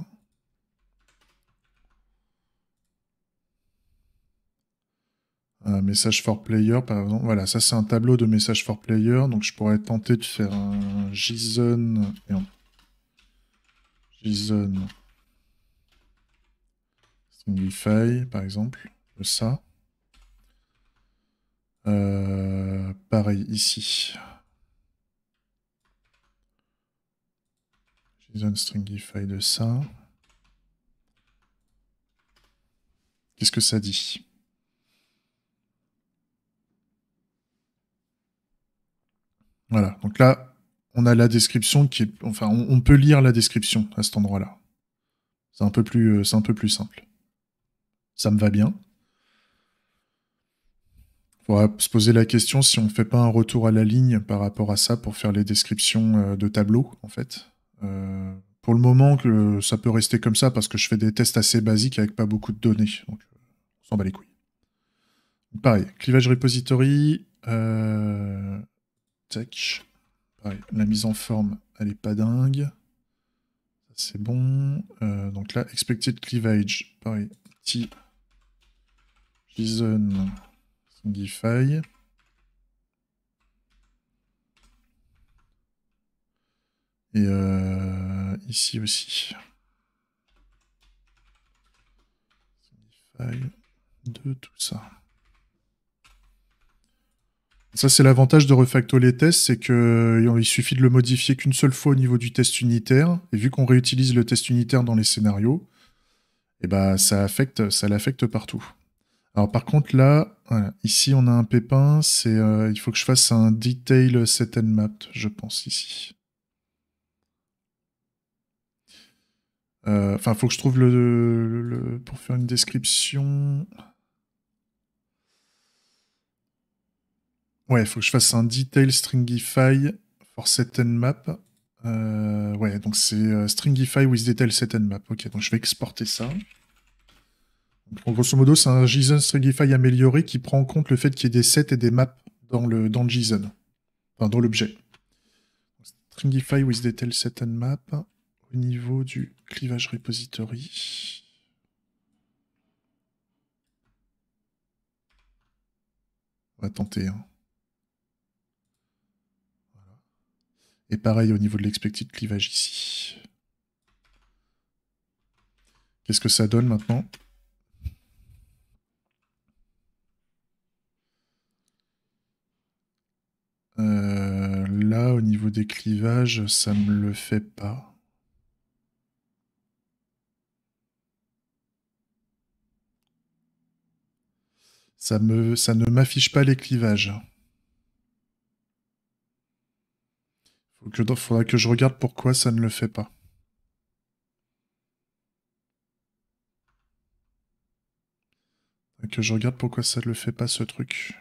A: Un euh, message for player, par exemple. Voilà, ça c'est un tableau de message for player. Donc je pourrais tenter de faire un JSON. Et JSON stringify, par exemple, ça. Euh, pareil ici. JSON Stringify de ça. Qu'est-ce que ça dit Voilà, donc là, on a la description qui est... Enfin, on, peut lire la description à cet endroit-là. C'est un, peu plus, euh, C'est un peu plus simple ça me va bien. Il faudra se poser la question si on ne fait pas un retour à la ligne par rapport à ça pour faire les descriptions euh, de tableaux, en fait. Euh, pour le moment, que ça peut rester comme ça parce que je fais des tests assez basiques avec pas beaucoup de données. Donc, on s'en bat les couilles. Pareil, clivage repository. Euh, tech. Pareil, la mise en forme, elle est pas dingue. C'est bon. donc là, expected cleavage. Pareil, petit JSON Singify. Et euh, ici aussi. De tout ça. Ça, c'est l'avantage de refacto les tests, c'est qu'il suffit de le modifier qu'une seule fois au niveau du test unitaire. Et vu qu'on réutilise le test unitaire dans les scénarios, et eh bah, ben, ça l'affecte ça partout. Alors par contre là, ici on a un pépin, c'est euh, il faut que je fasse un detail set and je pense ici. Euh, enfin, il faut que je trouve le, pour faire une description. Ouais, il faut que je fasse un detail stringify for set and map. Euh, ouais, donc c'est stringify with detail set and map. Ok, donc je vais exporter ça grosso modo, c'est un JSON Stringify amélioré qui prend en compte le fait qu'il y ait des sets et des maps dans le, dans le JSON, enfin dans l'objet. Stringify with detail set and map au niveau du clivage repository. On va tenter. Hein. Et pareil au niveau de l'expected clivage ici. Qu'est-ce que ça donne maintenant Euh, là, au niveau des clivages, ça me le fait pas. Ça, me, ça ne m'affiche pas les clivages. Faut faudra que je regarde pourquoi ça ne le fait pas. Que je regarde pourquoi ça ne le fait pas ce truc.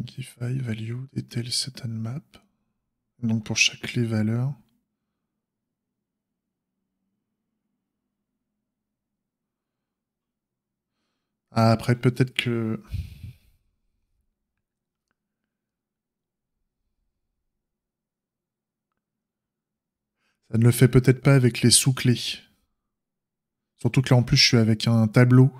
A: Identify value detail set and map. Donc pour chaque clé valeur, ah, après, peut-être que. Ça ne le fait peut-être pas avec les sous-clés. Surtout que là, en plus, je suis avec un tableau.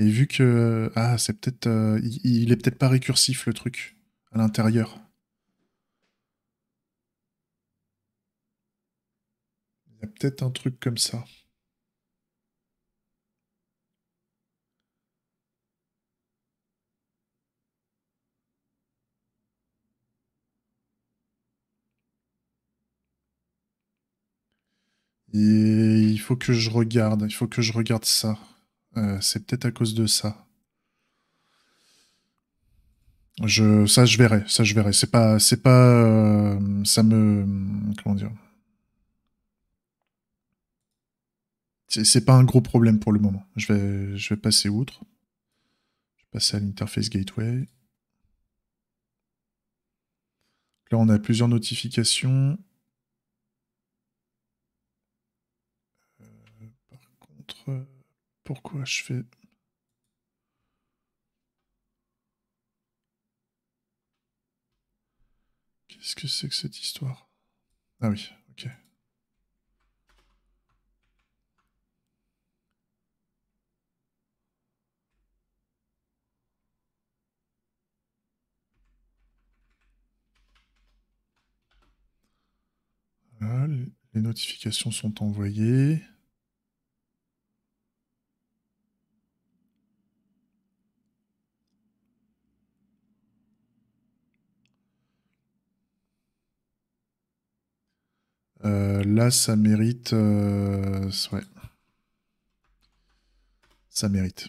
A: Et vu que. Ah, c'est peut-être. Euh, il, il, est peut-être pas récursif le truc à l'intérieur. Il y a peut-être un truc comme ça. Et il faut que je regarde, il faut que je regarde ça. Euh, c'est peut-être à cause de ça. ça, je verrai. Ça, je verrai. C'est pas, pas, euh, ça me, comment dire. C'est pas un gros problème pour le moment. Je vais, passer outre. Je vais passer à l'interface gateway. Là, on a plusieurs notifications. Euh, par contre. Pourquoi je fais... Qu'est-ce que c'est que cette histoire Ah oui, ok. Voilà, les notifications sont envoyées. Euh, là, ça mérite. Euh, ouais. Ça mérite.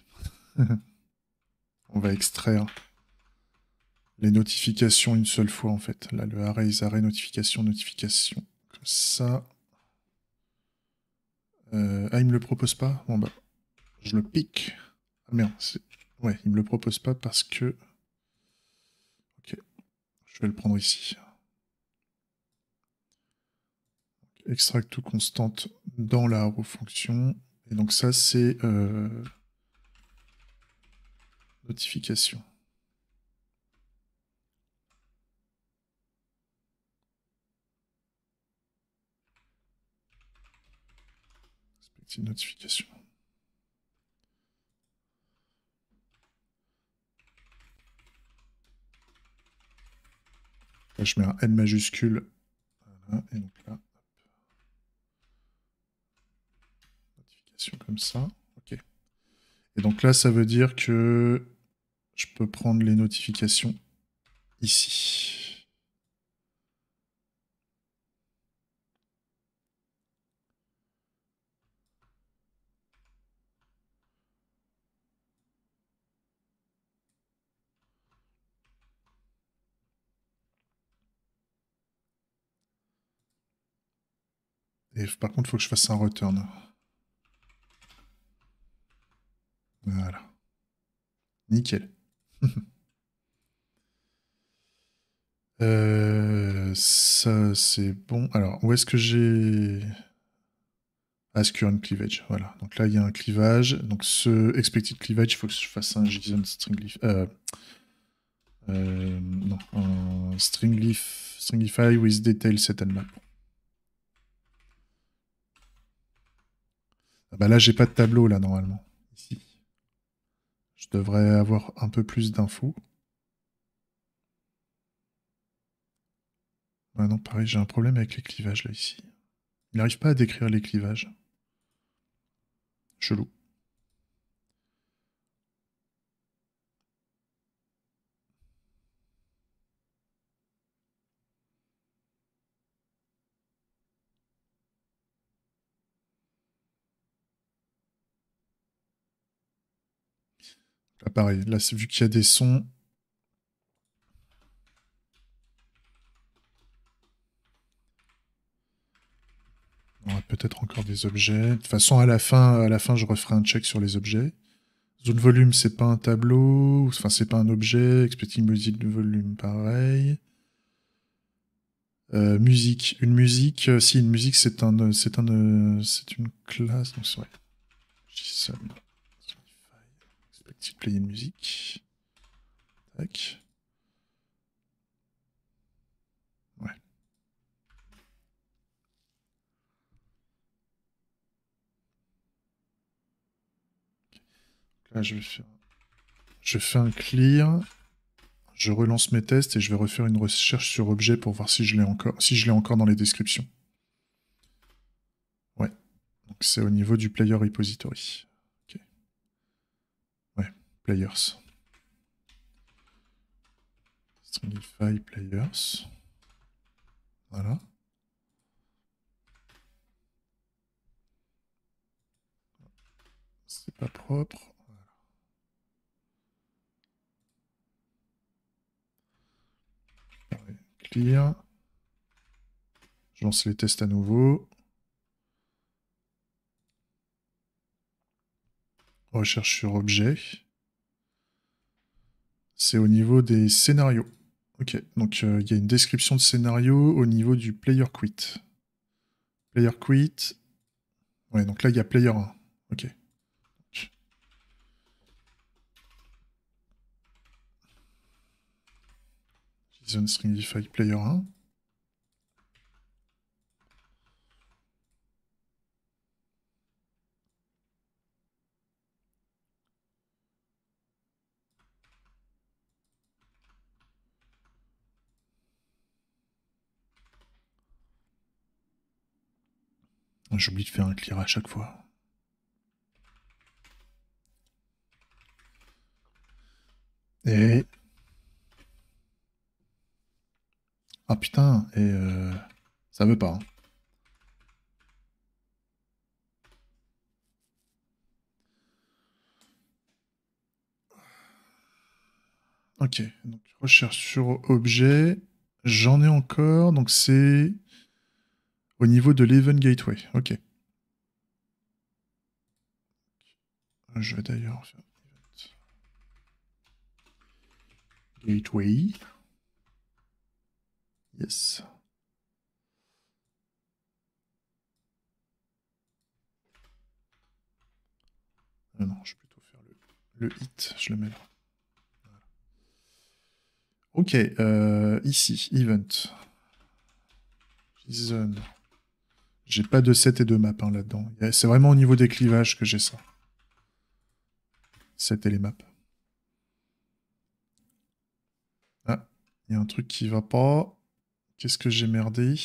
A: On va extraire les notifications une seule fois en fait. Là, le arrêt, arrêt, notification, notification. Comme ça. Euh, ah, il me le propose pas Bon bah, je le pique. Ah merde, ouais, il me le propose pas parce que. Ok, je vais le prendre ici. extract ou constante dans la fonction. Et donc ça, c'est euh, notification. Respective notification. je mets un N majuscule. et donc là, comme ça. Ok. Et donc là, ça veut dire que je peux prendre les notifications ici. Et par contre, il faut que je fasse un return. Voilà. Nickel. Euh, ça, c'est bon. Alors, où est-ce que j'ai... Ah, current cleavage, voilà. Donc là, il y a un clivage. Donc ce expected cleavage, il faut que je fasse un JSON string euh, euh, non, un stringlif, stringify with detail set and map. Ah bah là, j'ai pas de tableau, là, normalement. Ici devrais avoir un peu plus d'infos. Ah non, pareil, j'ai un problème avec les clivages là ici. Il n'arrive pas à décrire les clivages. Chelou. Là, ah, pareil, là, vu qu'il y a des sons. On a peut-être encore des objets. De toute façon, à la, fin, à la fin, je referai un check sur les objets. Zone volume, c'est pas un tableau, enfin, c'est pas un objet. Expecting music de volume, pareil. Euh, musique, une musique, euh, si une musique c'est un, euh, un, c'est une classe, donc c'est vrai. Petite playlist de musique. Tac. Ouais. Là, je vais faire... Je fais un clear. Je relance mes tests et je vais refaire une recherche sur objet pour voir si je l'ai encore, si je l'ai encore dans les descriptions. Ouais. Donc c'est au niveau du player repository players. Stringify players. Voilà. C'est pas propre. clear. Je lance les tests à nouveau. Recherche sur objet. C'est au niveau des scénarios. Ok, donc euh, il y a une description de scénario au niveau du player quit. Player quit. Ouais, donc là il y a player 1. Ok. String stringify player 1. J'oublie de faire un clear à chaque fois. Et... Ah putain, et euh... ça veut pas. Hein. Ok, donc recherche sur objet. J'en ai encore, donc c'est au niveau de l'Event Gateway, ok. Ah, je vais d'ailleurs faire Gateway. Yes. Ah non, je vais plutôt faire le, le hit, je le mets là. Ok, euh, ici, event. JSON. J'ai pas de 7 et de map hein, là-dedans. C'est vraiment au niveau des clivages que j'ai ça. 7 et les maps. Ah, il y a un truc qui va pas. Qu'est-ce que j'ai merdé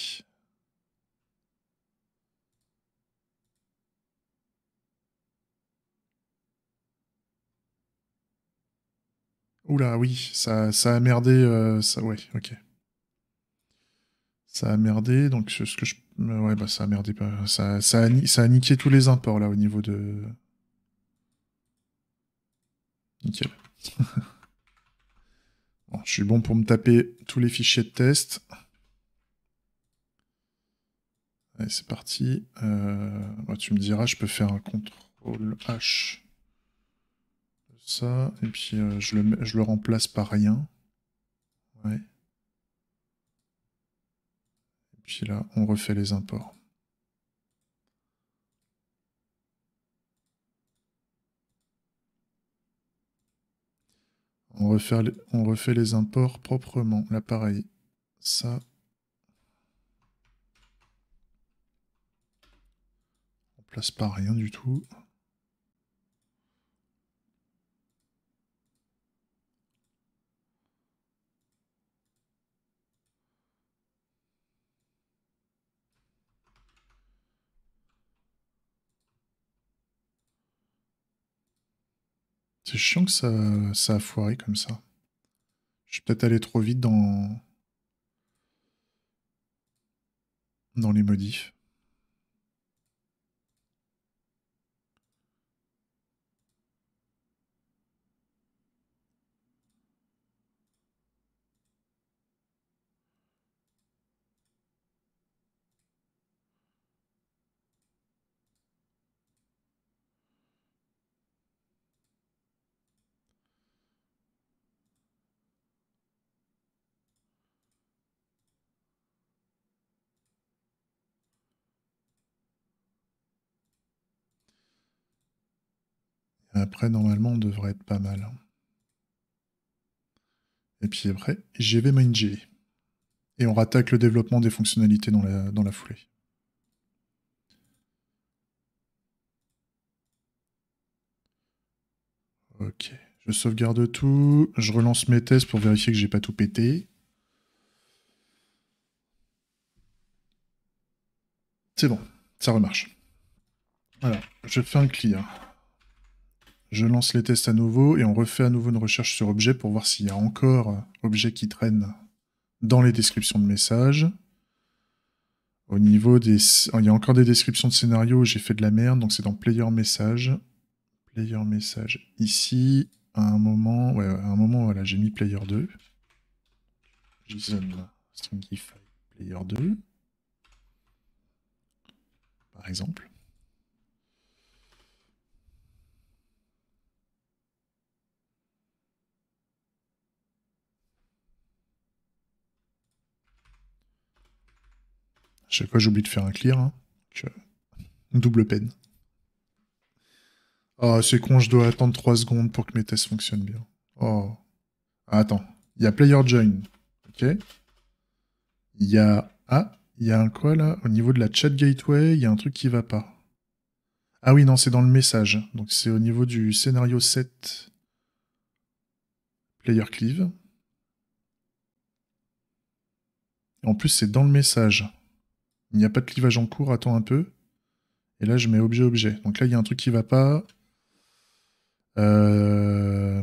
A: Oula, oui, ça, ça a merdé, euh, ça, ouais, ok. Ça a merdé, donc ce que je ouais, bah ça a pas. Ça, ça, niqué tous les imports là au niveau de. Nickel. je suis bon pour me taper tous les fichiers de test. Allez, c'est parti. Euh, bah, tu me diras, je peux faire un contrôle H. Ça, et puis euh, je, le, je le remplace par rien puis là, on refait les imports. On refait, les, imports proprement. l'appareil. Ça. On place pas rien du tout. C'est chiant que ça, ça a foiré comme ça. Je suis peut-être allé trop vite dans... dans les modifs. Après, normalement, on devrait être pas mal. Hein. Et puis après, vais MindG. Et on rattaque le développement des fonctionnalités dans la, dans la foulée. Ok, je sauvegarde tout, je relance mes tests pour vérifier que j'ai pas tout pété. C'est bon, ça remarche. Voilà, je fais un clear. Je lance les tests à nouveau et on refait à nouveau une recherche sur objet pour voir s'il y a encore euh, objet qui traîne dans les descriptions de messages. Au niveau des... Oh, il y a encore des descriptions de scénarios où j'ai fait de la merde, donc c'est dans Player Message. Player Message ici. À un moment, un moment, voilà, j'ai mis Player 2. JSON Stringify Player 2. Par exemple. À chaque fois, j'oublie de faire un clear. Hein. Euh, double peine. Oh, c'est con, je dois attendre 3 secondes pour que mes tests fonctionnent bien. Oh. Ah, attends. Il y a player join. Ok. Il y a. Ah, il y a un quoi là Au niveau de la chat gateway, il y a un truc qui va pas. Ah oui, non, c'est dans le message. Donc c'est au niveau du scénario 7. Player cleave. En plus, c'est dans le message il n'y a pas de clivage en cours, attends un peu. Et là, je mets objet, objet. Donc là, il y a un truc qui va pas. Euh,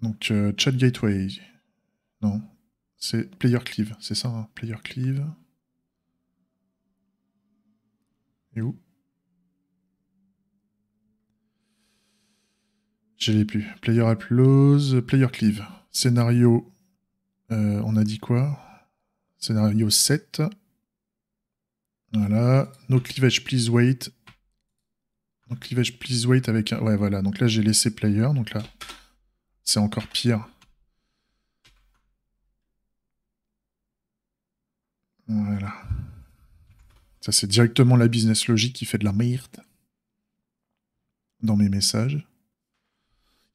A: donc, euh, chat gateway. Non. C'est player cleave, c'est ça, hein, player cleave. Et où Je l'ai plus. Player applause, player cleave. Scénario euh, on a dit quoi Scénario 7. Voilà. No cleavage, please wait. No cleavage, please wait avec un... Ouais, voilà. Donc là, j'ai laissé player. Donc là, c'est encore pire. Voilà. Ça, c'est directement la business logique qui fait de la merde dans mes messages.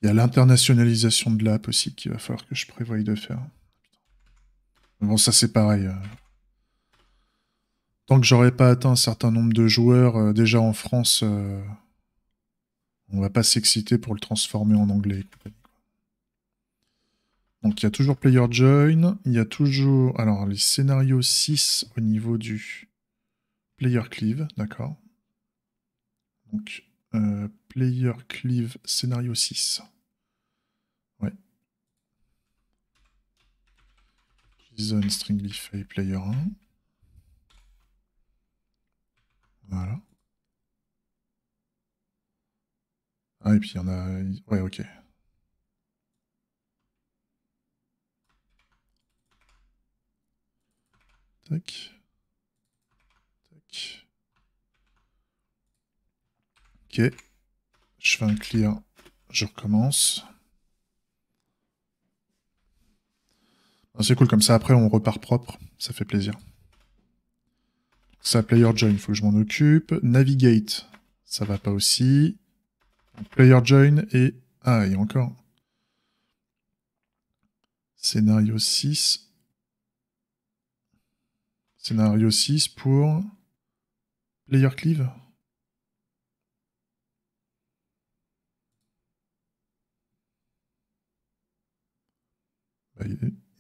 A: Il y a l'internationalisation de l'app aussi qu'il va falloir que je prévoie de faire. Bon, ça c'est pareil. Euh. Tant que j'aurais pas atteint un certain nombre de joueurs euh, déjà en France, euh, on va pas s'exciter pour le transformer en anglais. Donc il y a toujours Player Join, il y a toujours... Alors les scénarios 6 au niveau du Player Cleave, d'accord. Donc Player Cleave, scénario 6. String Stringlify Player 1. Voilà. Ah, et puis il y en a. Ouais, ok. Tac. Tac. Ok. Je fais un clear. Je recommence. Ah, c'est cool, comme ça après on repart propre, ça fait plaisir. Ça, player join, faut que je m'en occupe. Navigate, ça va pas aussi. Player join et... Ah, et encore. Scénario 6. Scénario 6 pour... Player cleave bah,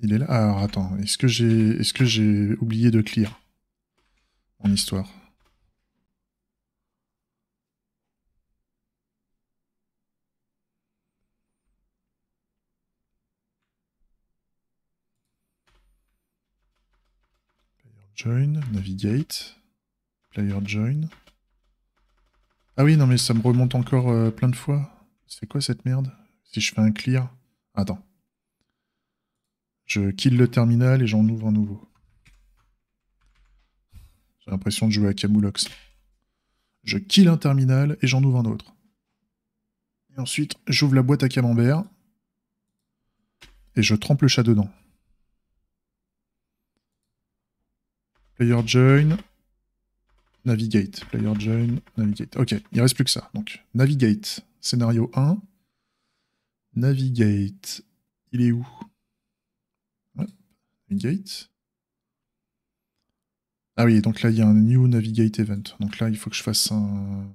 A: il est là. Ah, alors attends, est-ce que j'ai est-ce que j'ai oublié de clear mon histoire Player Join, navigate, player join. Ah oui, non mais ça me remonte encore euh, plein de fois. C'est quoi cette merde Si je fais un clear... Attends. Je kill le terminal et j'en ouvre un nouveau. J'ai l'impression de jouer à Camoulox. Je kill un terminal et j'en ouvre un autre. Et ensuite, j'ouvre la boîte à camembert et je trempe le chat dedans. Player join, navigate. Player join, navigate. Ok, il reste plus que ça. Donc, navigate, scénario 1. Navigate, il est où ah oui, donc là, il y a un New Navigate Event. Donc là, il faut que je fasse un,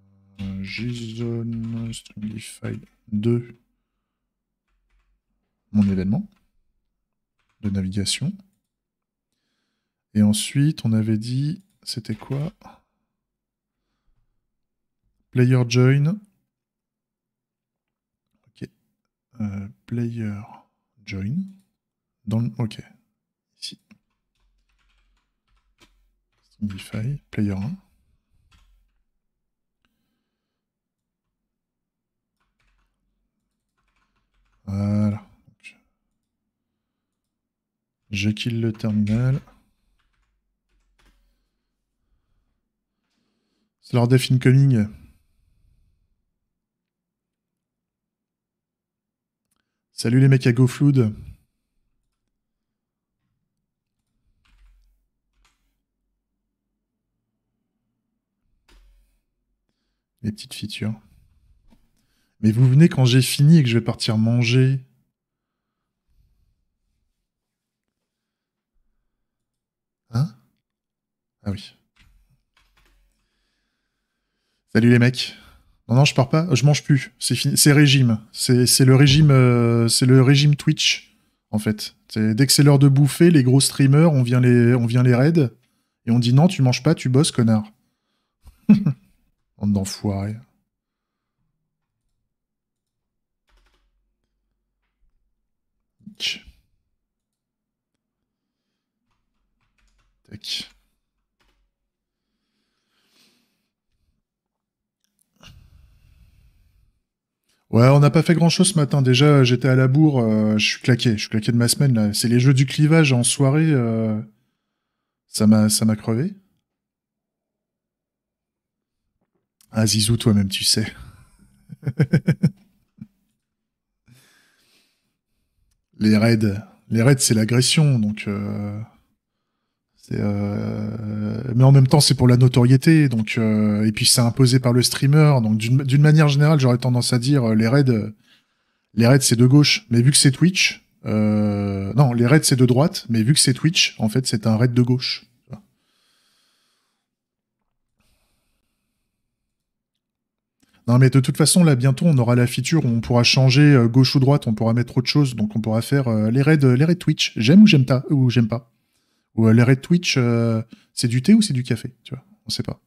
A: JSON Stringify 2, mon événement de navigation. Et ensuite, on avait dit, c'était quoi Player join. Ok. Euh, player join. Dans le... Ok. Signify, player 1. Voilà. Je kill le terminal. C'est leur def incoming. Salut les mecs à GoFlood. Les petites features. Mais vous venez quand j'ai fini et que je vais partir manger. Hein Ah oui. Salut les mecs. Non, non, je pars pas, je mange plus. C'est fini, c'est régime. C'est le régime, euh, c'est le régime Twitch en fait. Dès que c'est l'heure de bouffer, les gros streamers, on vient les, on vient les raids et on dit non, tu manges pas, tu bosses, connard. Bande d'enfoirés. Tac. Ouais, on n'a pas fait grand chose ce matin. Déjà, j'étais à la bourre, euh, je suis claqué, je suis claqué de ma semaine C'est les jeux du clivage en soirée, euh, ça ça m'a crevé. Ah, Zizou, toi-même, tu sais. les raids. Les raids, c'est l'agression, donc. Euh, euh, mais en même temps, c'est pour la notoriété, donc euh, et puis c'est imposé par le streamer. Donc d'une manière générale, j'aurais tendance à dire les raids, les raids c'est de gauche, mais vu que c'est Twitch, non, les raids c'est de droite, mais vu que c'est Twitch, en fait, c'est un raid de gauche. Non, mais de toute façon, là, bientôt, on aura la feature où on pourra changer euh, gauche ou droite, on pourra mettre autre chose, donc on pourra faire euh, les, raids, les Twitch. J'aime ou j'aime pas Ou j'aime pas Ou euh, les raids Twitch, c'est du thé ou c'est du café Tu vois, on sait pas.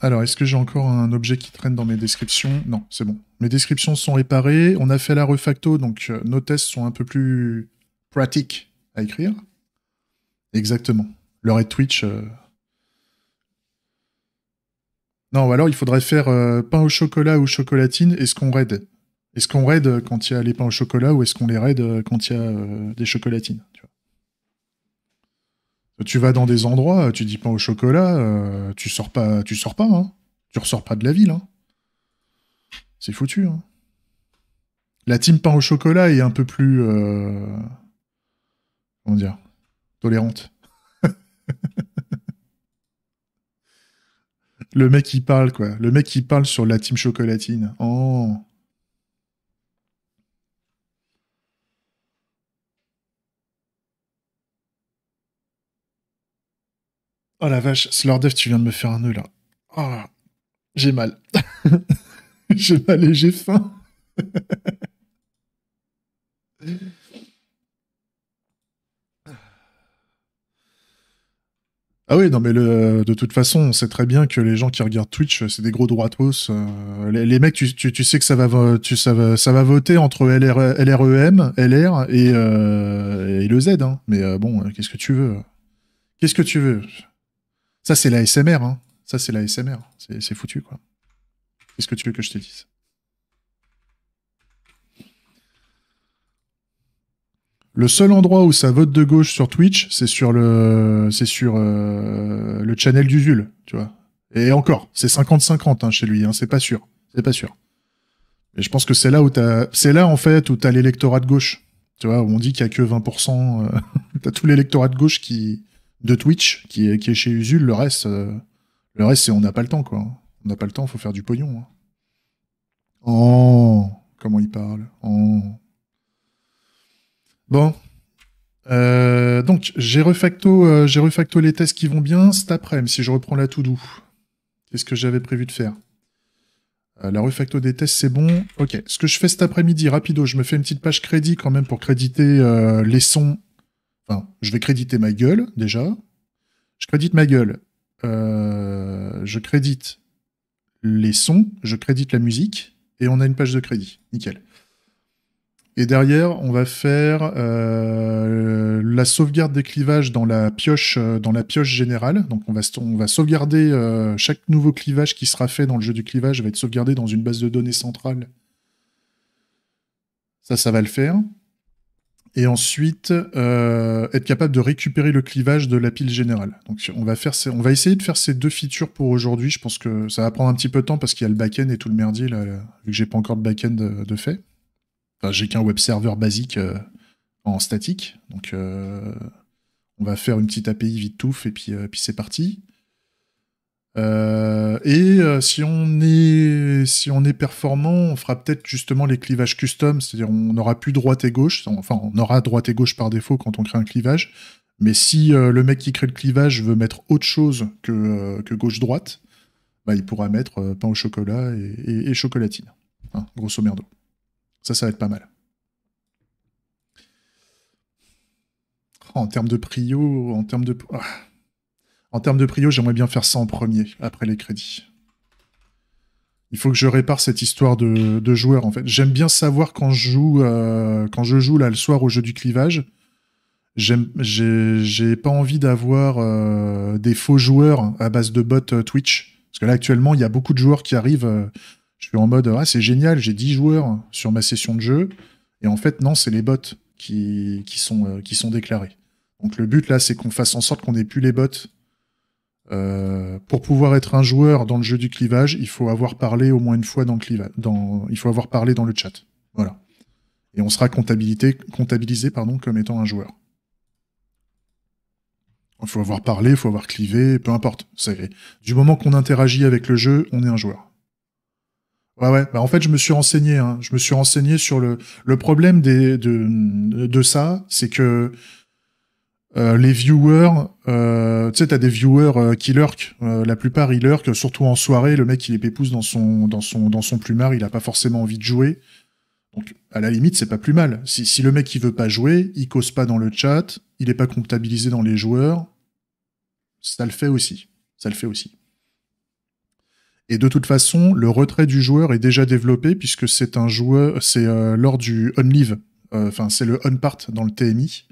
A: alors, est-ce que j'ai encore un objet qui traîne dans mes descriptions Non, c'est bon. Mes descriptions sont réparées. On a fait la refacto, donc nos tests sont un peu plus pratiques à écrire. Exactement. Le raid Twitch non, ou alors il faudrait faire euh, pain au chocolat ou chocolatine, est-ce qu'on raid Est-ce qu'on raid euh, quand il y a les pains au chocolat ou est-ce qu'on les raid euh, quand il y a des chocolatines tu, vas dans des endroits, tu dis pain au chocolat, tu sors pas, tu sors pas, hein. tu ressors pas de la ville. Hein. C'est foutu. Hein. la team pain au chocolat est un peu plus. comment dire Tolérante. Le mec qui parle, quoi. Le mec qui parle sur la team chocolatine. Oh. Oh la vache, Slordev, tu viens de me faire un nœud là. Oh, j'ai mal. j'ai mal et j'ai faim. Ah oui, non, mais de toute façon, on sait très bien que les gens qui regardent Twitch, euh, c'est des gros droitos. Euh, les, mecs, tu, sais que ça va, tu, voter entre LR, e, LREM, LR euh, et, le Z. Hein. Mais bon, qu'est-ce que tu veux Qu'est-ce que tu veux Ça, c'est la SMR. Hein. Ça, c'est la SMR. C'est foutu, quoi. Qu'est-ce que tu veux que je te dise Le seul endroit où ça vote de gauche sur Twitch, c'est sur le, c'est sur euh, le channel d'Usul, tu vois. Et encore, c'est 50-50 hein, chez lui, hein, c'est pas sûr, c'est pas sûr. Mais je pense que c'est là où t'as, c'est là en fait où t'as l'électorat de gauche, tu vois, où on dit qu'il y a que 20%, euh, t'as tout l'électorat de gauche qui, de Twitch, qui est, qui est chez Usul, le reste, euh, le reste c'est on n'a pas le temps quoi. On n'a pas le temps, faut faire du pognon. Hein. Oh, comment il parle. Oh. Bon. Euh, donc, j'ai refacto, euh, j'ai refacto les tests qui vont bien cet après-midi, si je reprends la tout doux. C'est ce que j'avais prévu de faire. Euh, la refacto des tests, c'est bon. Ok, ce que je fais cet après-midi, rapido, je me fais une petite page crédit quand même pour créditer les sons. Enfin, je vais créditer ma gueule, déjà. Je crédite ma gueule. je crédite les sons, je crédite la musique, et on a une page de crédit. Nickel. Et derrière, on va faire euh, la sauvegarde des clivages dans la pioche, euh, dans la pioche générale. Donc on va, sauvegarder euh, chaque nouveau clivage qui sera fait dans le jeu du clivage va être sauvegardé dans une base de données centrale. Ça, ça va le faire. Et ensuite, être capable de récupérer le clivage de la pile générale. Donc on va, faire on va essayer de faire ces deux features pour aujourd'hui. Je pense que ça va prendre un petit peu de temps parce qu'il y a le back-end et tout le merdier, là, vu que j'ai pas encore de back-end de fait. Bah, j'ai qu'un web server basique euh, en statique. Donc, euh, on va faire une petite API vite touffe et euh, puis, c'est parti. et si, on est, si on est performant, on fera peut-être justement les clivages custom, c'est-à-dire on n'aura plus droite et gauche, enfin on aura droite et gauche par défaut quand on crée un clivage, mais si le mec qui crée le clivage veut mettre autre chose que, gauche-droite, bah, il pourra mettre pain au chocolat et, chocolatine, hein, grosso merdo. Ça, ça va être pas mal. Oh, en termes de prio, en termes de... Oh. En termes de prio, j'aimerais bien faire ça en premier, après les crédits. Il faut que je répare cette histoire de, joueurs, en fait. J'aime bien savoir quand je joue, euh, quand je joue là, le soir au jeu du clivage, j'ai pas envie d'avoir euh, des faux joueurs à base de bots euh, Twitch. Parce que là, actuellement, il y a beaucoup de joueurs qui arrivent je suis en mode ah c'est génial, j'ai 10 joueurs sur ma session de jeu et en fait non, c'est les bots qui, sont euh, qui sont déclarés. Donc le but là, c'est qu'on fasse en sorte qu'on n'ait plus les bots. Euh, pour pouvoir être un joueur dans le jeu du clivage, il faut avoir parlé au moins une fois dans le clivage, dans, il faut avoir parlé dans le chat. Voilà. Et on sera comptabilisé, comptabilisé pardon, comme étant un joueur. Il faut avoir parlé, il faut avoir clivé, peu importe. Du moment qu'on interagit avec le jeu, on est un joueur. Ouais, ouais. Bah, en fait, je me suis renseigné. Hein. Je me suis renseigné sur le, le problème des, de, ça, c'est que euh, les viewers, euh, tu sais, t'as des viewers euh, qui lurk, euh, la plupart, ils lurquent, surtout en soirée. Le mec, il est pépouse dans son, dans son, dans son plumard. Il a pas forcément envie de jouer. Donc, à la limite, c'est pas plus mal. Si, si le mec, il veut pas jouer, il cause pas dans le chat, il est pas comptabilisé dans les joueurs. Ça le fait aussi. Ça le fait aussi. Et de toute façon, le retrait du joueur est déjà développé puisque c'est un joueur, c'est euh, lors du on leave, euh, enfin c'est le on part dans le TMI.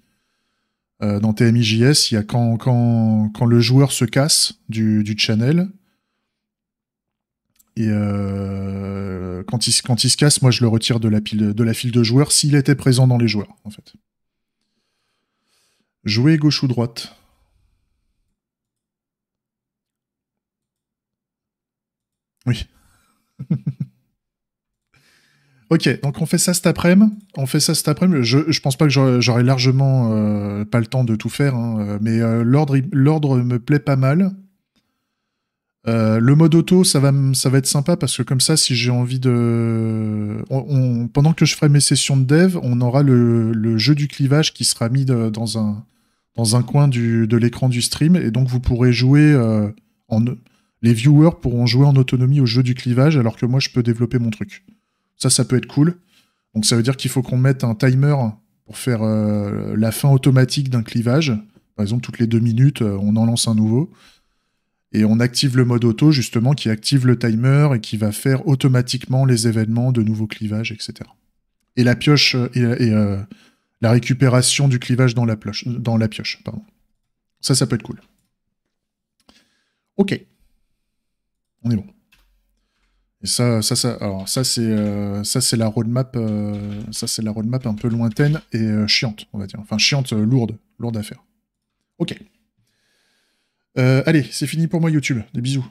A: Euh, dans TMIJS, il y a quand, le joueur se casse du, du channel. Et quand, il, quand il se casse, moi je le retire de la, pile, de la file de joueurs s'il était présent dans les joueurs, en fait. Jouer gauche ou droite Oui. ok, donc on fait ça cet après-midi. On fait ça cet après Je, je, pense pas que j'aurai largement euh, pas le temps de tout faire, hein, mais euh, l'ordre l'ordre me plaît pas mal. Euh, le mode auto, ça va, ça va être sympa parce que comme ça, si j'ai envie de, pendant que je ferai mes sessions de dev, on aura le, jeu du clivage qui sera mis dans un dans un coin du, de l'écran du stream et donc vous pourrez jouer en les viewers pourront jouer en autonomie au jeu du clivage alors que moi je peux développer mon truc. Ça, ça peut être cool. Donc ça veut dire qu'il faut qu'on mette un timer pour faire euh, la fin automatique d'un clivage. Par exemple, toutes les deux minutes, euh, on en lance un nouveau. Et on active le mode auto, justement, qui active le timer et qui va faire automatiquement les événements de nouveaux clivages, etc. Et la pioche, euh, et, la récupération du clivage dans la, pioche. Dans la pioche Ça, ça peut être cool. Ok on est bon. Et ça, ça, ça, alors ça c'est, euh, ça c'est la roadmap, euh, ça c'est la roadmap un peu lointaine et euh, chiante, on va dire. Enfin chiante, lourde, lourde à faire. Ok. allez, c'est fini pour moi YouTube. Des bisous.